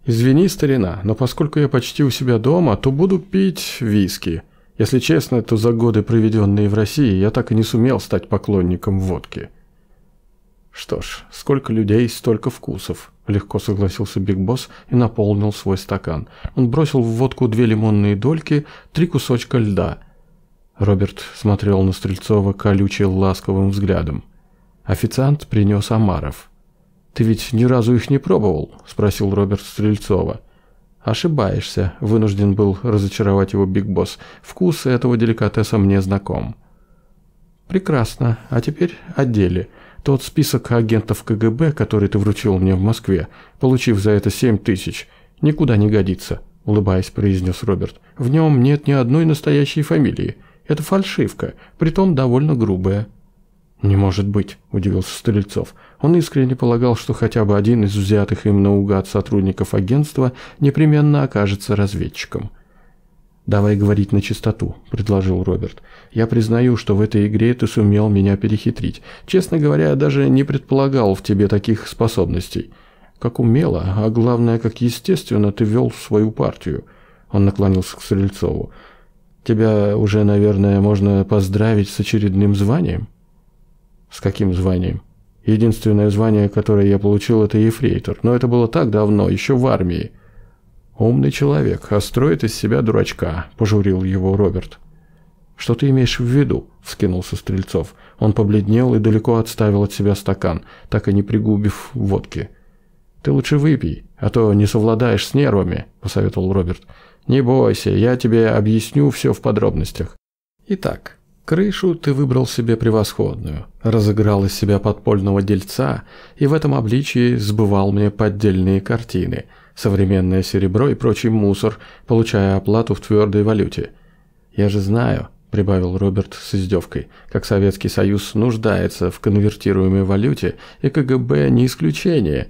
«Извини, старина, но поскольку я почти у себя дома, то буду пить виски. Если честно, то за годы, проведенные в России, я так и не сумел стать поклонником водки». «Что ж, сколько людей, столько вкусов», – легко согласился Биг Босс и наполнил свой стакан. Он бросил в водку две лимонные дольки, три кусочка льда. Роберт смотрел на Стрельцова колючим ласковым взглядом. Официант принес омаров. «Ты ведь ни разу их не пробовал?» – спросил Роберт Стрельцова. «Ошибаешься», – вынужден был разочаровать его Биг Босс. «Вкус этого деликатеса мне знаком». «Прекрасно. А теперь о деле. Тот список агентов КГБ, который ты вручил мне в Москве, получив за это семь тысяч, никуда не годится», – улыбаясь, произнес Роберт. «В нем нет ни одной настоящей фамилии. Это фальшивка, притом довольно грубая». «Не может быть», – удивился Стрельцов. Он искренне полагал, что хотя бы один из взятых им наугад сотрудников агентства непременно окажется разведчиком. «Давай говорить на чистоту», – предложил Роберт. «Я признаю, что в этой игре ты сумел меня перехитрить. Честно говоря, я даже не предполагал в тебе таких способностей. Как умело, а главное, как естественно ты вел свою партию». Он наклонился к Стрельцову. «Тебя уже, наверное, можно поздравить с очередным званием?» С каким званием? Единственное звание, которое я получил, это ефрейтор. Но это было так давно, еще в армии. Умный человек, а строит из себя дурачка, пожурил его Роберт. Что ты имеешь в виду? вскинулся Стрельцов. Он побледнел и далеко отставил от себя стакан, так и не пригубив водки. Ты лучше выпей, а то не совладаешь с нервами, посоветовал Роберт. Не бойся, я тебе объясню все в подробностях. Итак, Крышу ты выбрал себе превосходную, разыграл из себя подпольного дельца и в этом обличии сбывал мне поддельные картины, современное серебро и прочий мусор, получая оплату в твердой валюте. Я же знаю, прибавил Роберт с издевкой, как Советский Союз нуждается в конвертируемой валюте, и КГБ не исключение.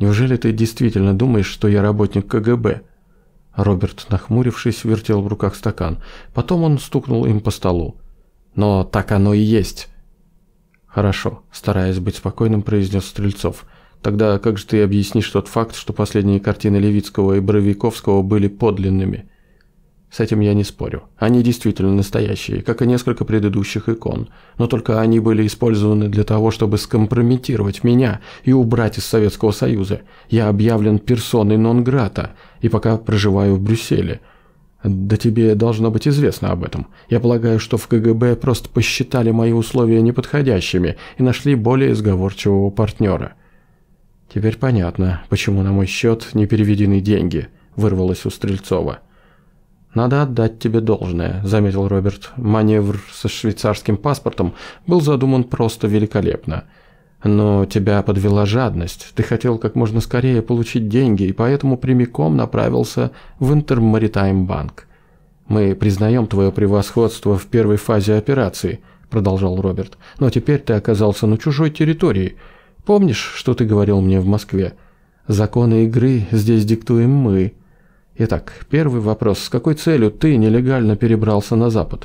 Неужели ты действительно думаешь, что я работник КГБ? Роберт, нахмурившись, вертел в руках стакан. Потом он стукнул им по столу. Но так оно и есть. Хорошо, стараясь быть спокойным, произнес Стрельцов. Тогда как же ты объяснишь тот факт, что последние картины Левицкого и Бровиковского были подлинными? С этим я не спорю. Они действительно настоящие, как и несколько предыдущих икон. Но только они были использованы для того, чтобы скомпрометировать меня и убрать из Советского Союза. Я объявлен персоной нон-грата и пока проживаю в Брюсселе – да тебе должно быть известно об этом. Я полагаю, что в КГБ просто посчитали мои условия неподходящими и нашли более изговорчивого партнера. Теперь понятно, почему на мой счет не переведены деньги, вырвалось у Стрельцова. «Надо отдать тебе должное», – заметил Роберт. Маневр со швейцарским паспортом был задуман просто великолепно – но тебя подвела жадность. Ты хотел как можно скорее получить деньги, и поэтому прямиком направился в Интермаритайм банк. Мы признаем твое превосходство в первой фазе операции, продолжал Роберт. Но теперь ты оказался на чужой территории. Помнишь, что ты говорил мне в Москве? Законы игры здесь диктуем мы. Итак, первый вопрос: с какой целью ты нелегально перебрался на запад?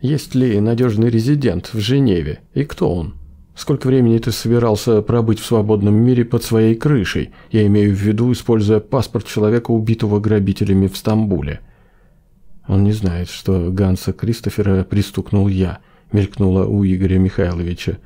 Есть ли надежный резидент в Женеве и кто он? Сколько времени ты собирался пробыть в свободном мире под своей крышей? Я имею в виду, используя паспорт человека, убитого грабителями в Стамбуле. Он не знает, что Ганса Кристофера пристукнул я, мелькнула у Игоря Михайловича.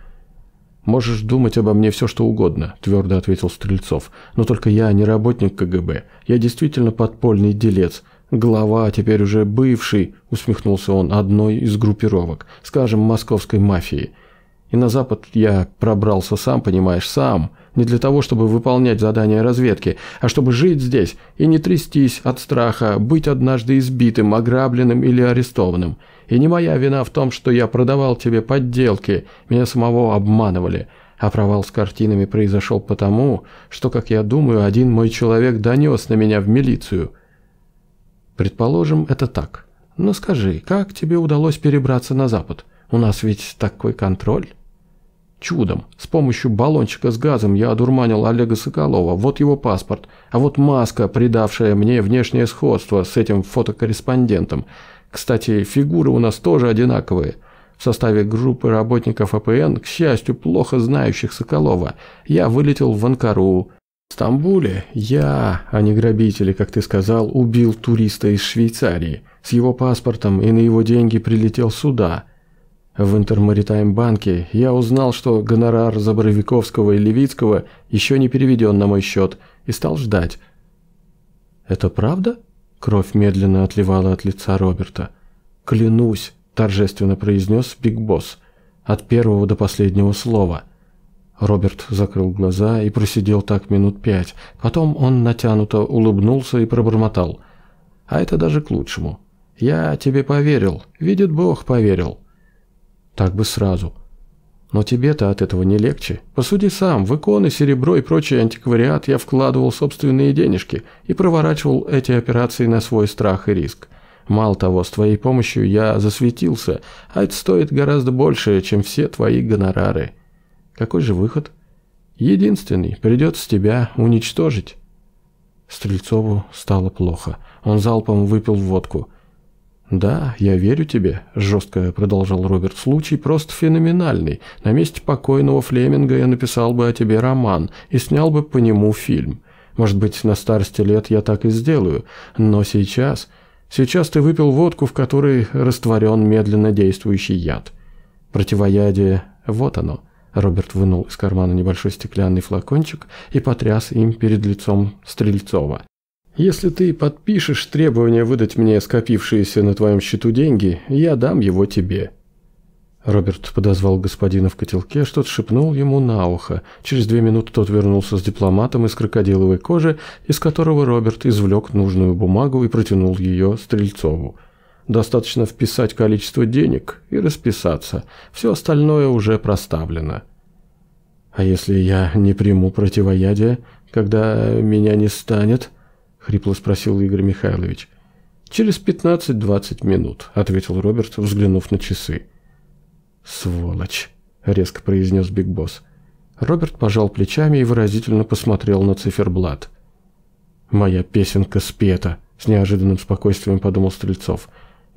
«Можешь думать обо мне все, что угодно», – твердо ответил Стрельцов. «Но только я не работник КГБ. Я действительно подпольный делец. Глава, теперь уже бывший», – усмехнулся он, – «одной из группировок, скажем, московской мафии. И на Запад я пробрался сам, понимаешь, сам. Не для того, чтобы выполнять задания разведки, а чтобы жить здесь и не трястись от страха, быть однажды избитым, ограбленным или арестованным. И не моя вина в том, что я продавал тебе подделки, меня самого обманывали. А провал с картинами произошел потому, что, как я думаю, один мой человек донес на меня в милицию. Предположим, это так. Но ну скажи, как тебе удалось перебраться на Запад? У нас ведь такой контроль. Чудом, с помощью баллончика с газом я одурманил Олега Соколова, вот его паспорт, а вот маска, придавшая мне внешнее сходство с этим фотокорреспондентом. Кстати, фигуры у нас тоже одинаковые. В составе группы работников АПН, к счастью, плохо знающих Соколова, я вылетел в Анкару. В Стамбуле я, а не грабители, как ты сказал, убил туриста из Швейцарии. С его паспортом и на его деньги прилетел сюда – в Интермаритайм-банке я узнал, что гонорар за Боровиковского и Левицкого еще не переведен на мой счет, и стал ждать. «Это правда?» – кровь медленно отливала от лица Роберта. «Клянусь», – торжественно произнес Биг Босс, от первого до последнего слова. Роберт закрыл глаза и просидел так минут пять. Потом он натянуто улыбнулся и пробормотал. «А это даже к лучшему. Я тебе поверил, видит Бог, поверил». Так бы сразу. Но тебе-то от этого не легче. Посуди сам, в иконы, серебро и прочий антиквариат я вкладывал собственные денежки и проворачивал эти операции на свой страх и риск. Мало того, с твоей помощью я засветился, а это стоит гораздо больше, чем все твои гонорары. Какой же выход? Единственный, придется тебя уничтожить. Стрельцову стало плохо. Он залпом выпил водку – «Да, я верю тебе», – жестко продолжал Роберт. «Случай просто феноменальный. На месте покойного Флеминга я написал бы о тебе роман и снял бы по нему фильм. Может быть, на старости лет я так и сделаю. Но сейчас... Сейчас ты выпил водку, в которой растворен медленно действующий яд. Противоядие... Вот оно». Роберт вынул из кармана небольшой стеклянный флакончик и потряс им перед лицом Стрельцова. Если ты подпишешь требование выдать мне скопившиеся на твоем счету деньги, я дам его тебе». Роберт подозвал господина в котелке, что-то шепнул ему на ухо. Через две минуты тот вернулся с дипломатом из крокодиловой кожи, из которого Роберт извлек нужную бумагу и протянул ее Стрельцову. Достаточно вписать количество денег и расписаться. Все остальное уже проставлено. «А если я не приму противоядие, когда меня не станет?» хрипло спросил Игорь Михайлович. Через пятнадцать-двадцать минут, ответил Роберт, взглянув на часы. Сволочь, резко произнес Биг Босс. Роберт пожал плечами и выразительно посмотрел на циферблат. «Моя песенка спета», — с неожиданным спокойствием подумал Стрельцов.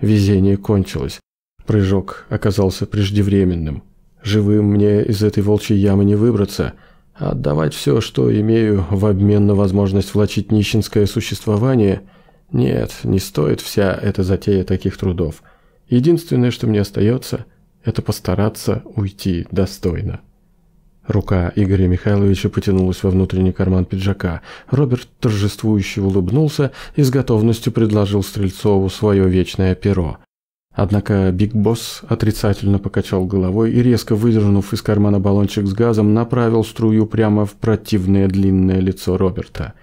«Везение кончилось. Прыжок оказался преждевременным. Живым мне из этой волчьей ямы не выбраться. Отдавать все, что имею, в обмен на возможность влачить нищенское существование? Нет, не стоит вся эта затея таких трудов. Единственное, что мне остается, это постараться уйти достойно. Рука Игоря Михайловича потянулась во внутренний карман пиджака. Роберт торжествующе улыбнулся и с готовностью предложил Стрельцову свое вечное перо. Однако Биг Босс отрицательно покачал головой и, резко выдернув из кармана баллончик с газом, направил струю прямо в противное длинное лицо Роберта.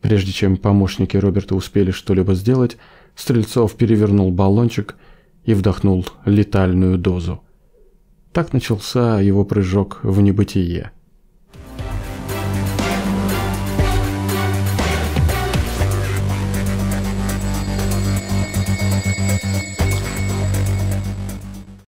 Прежде чем помощники Роберта успели что-либо сделать, Стрельцов перевернул баллончик и вдохнул летальную дозу. Так начался его прыжок в небытие.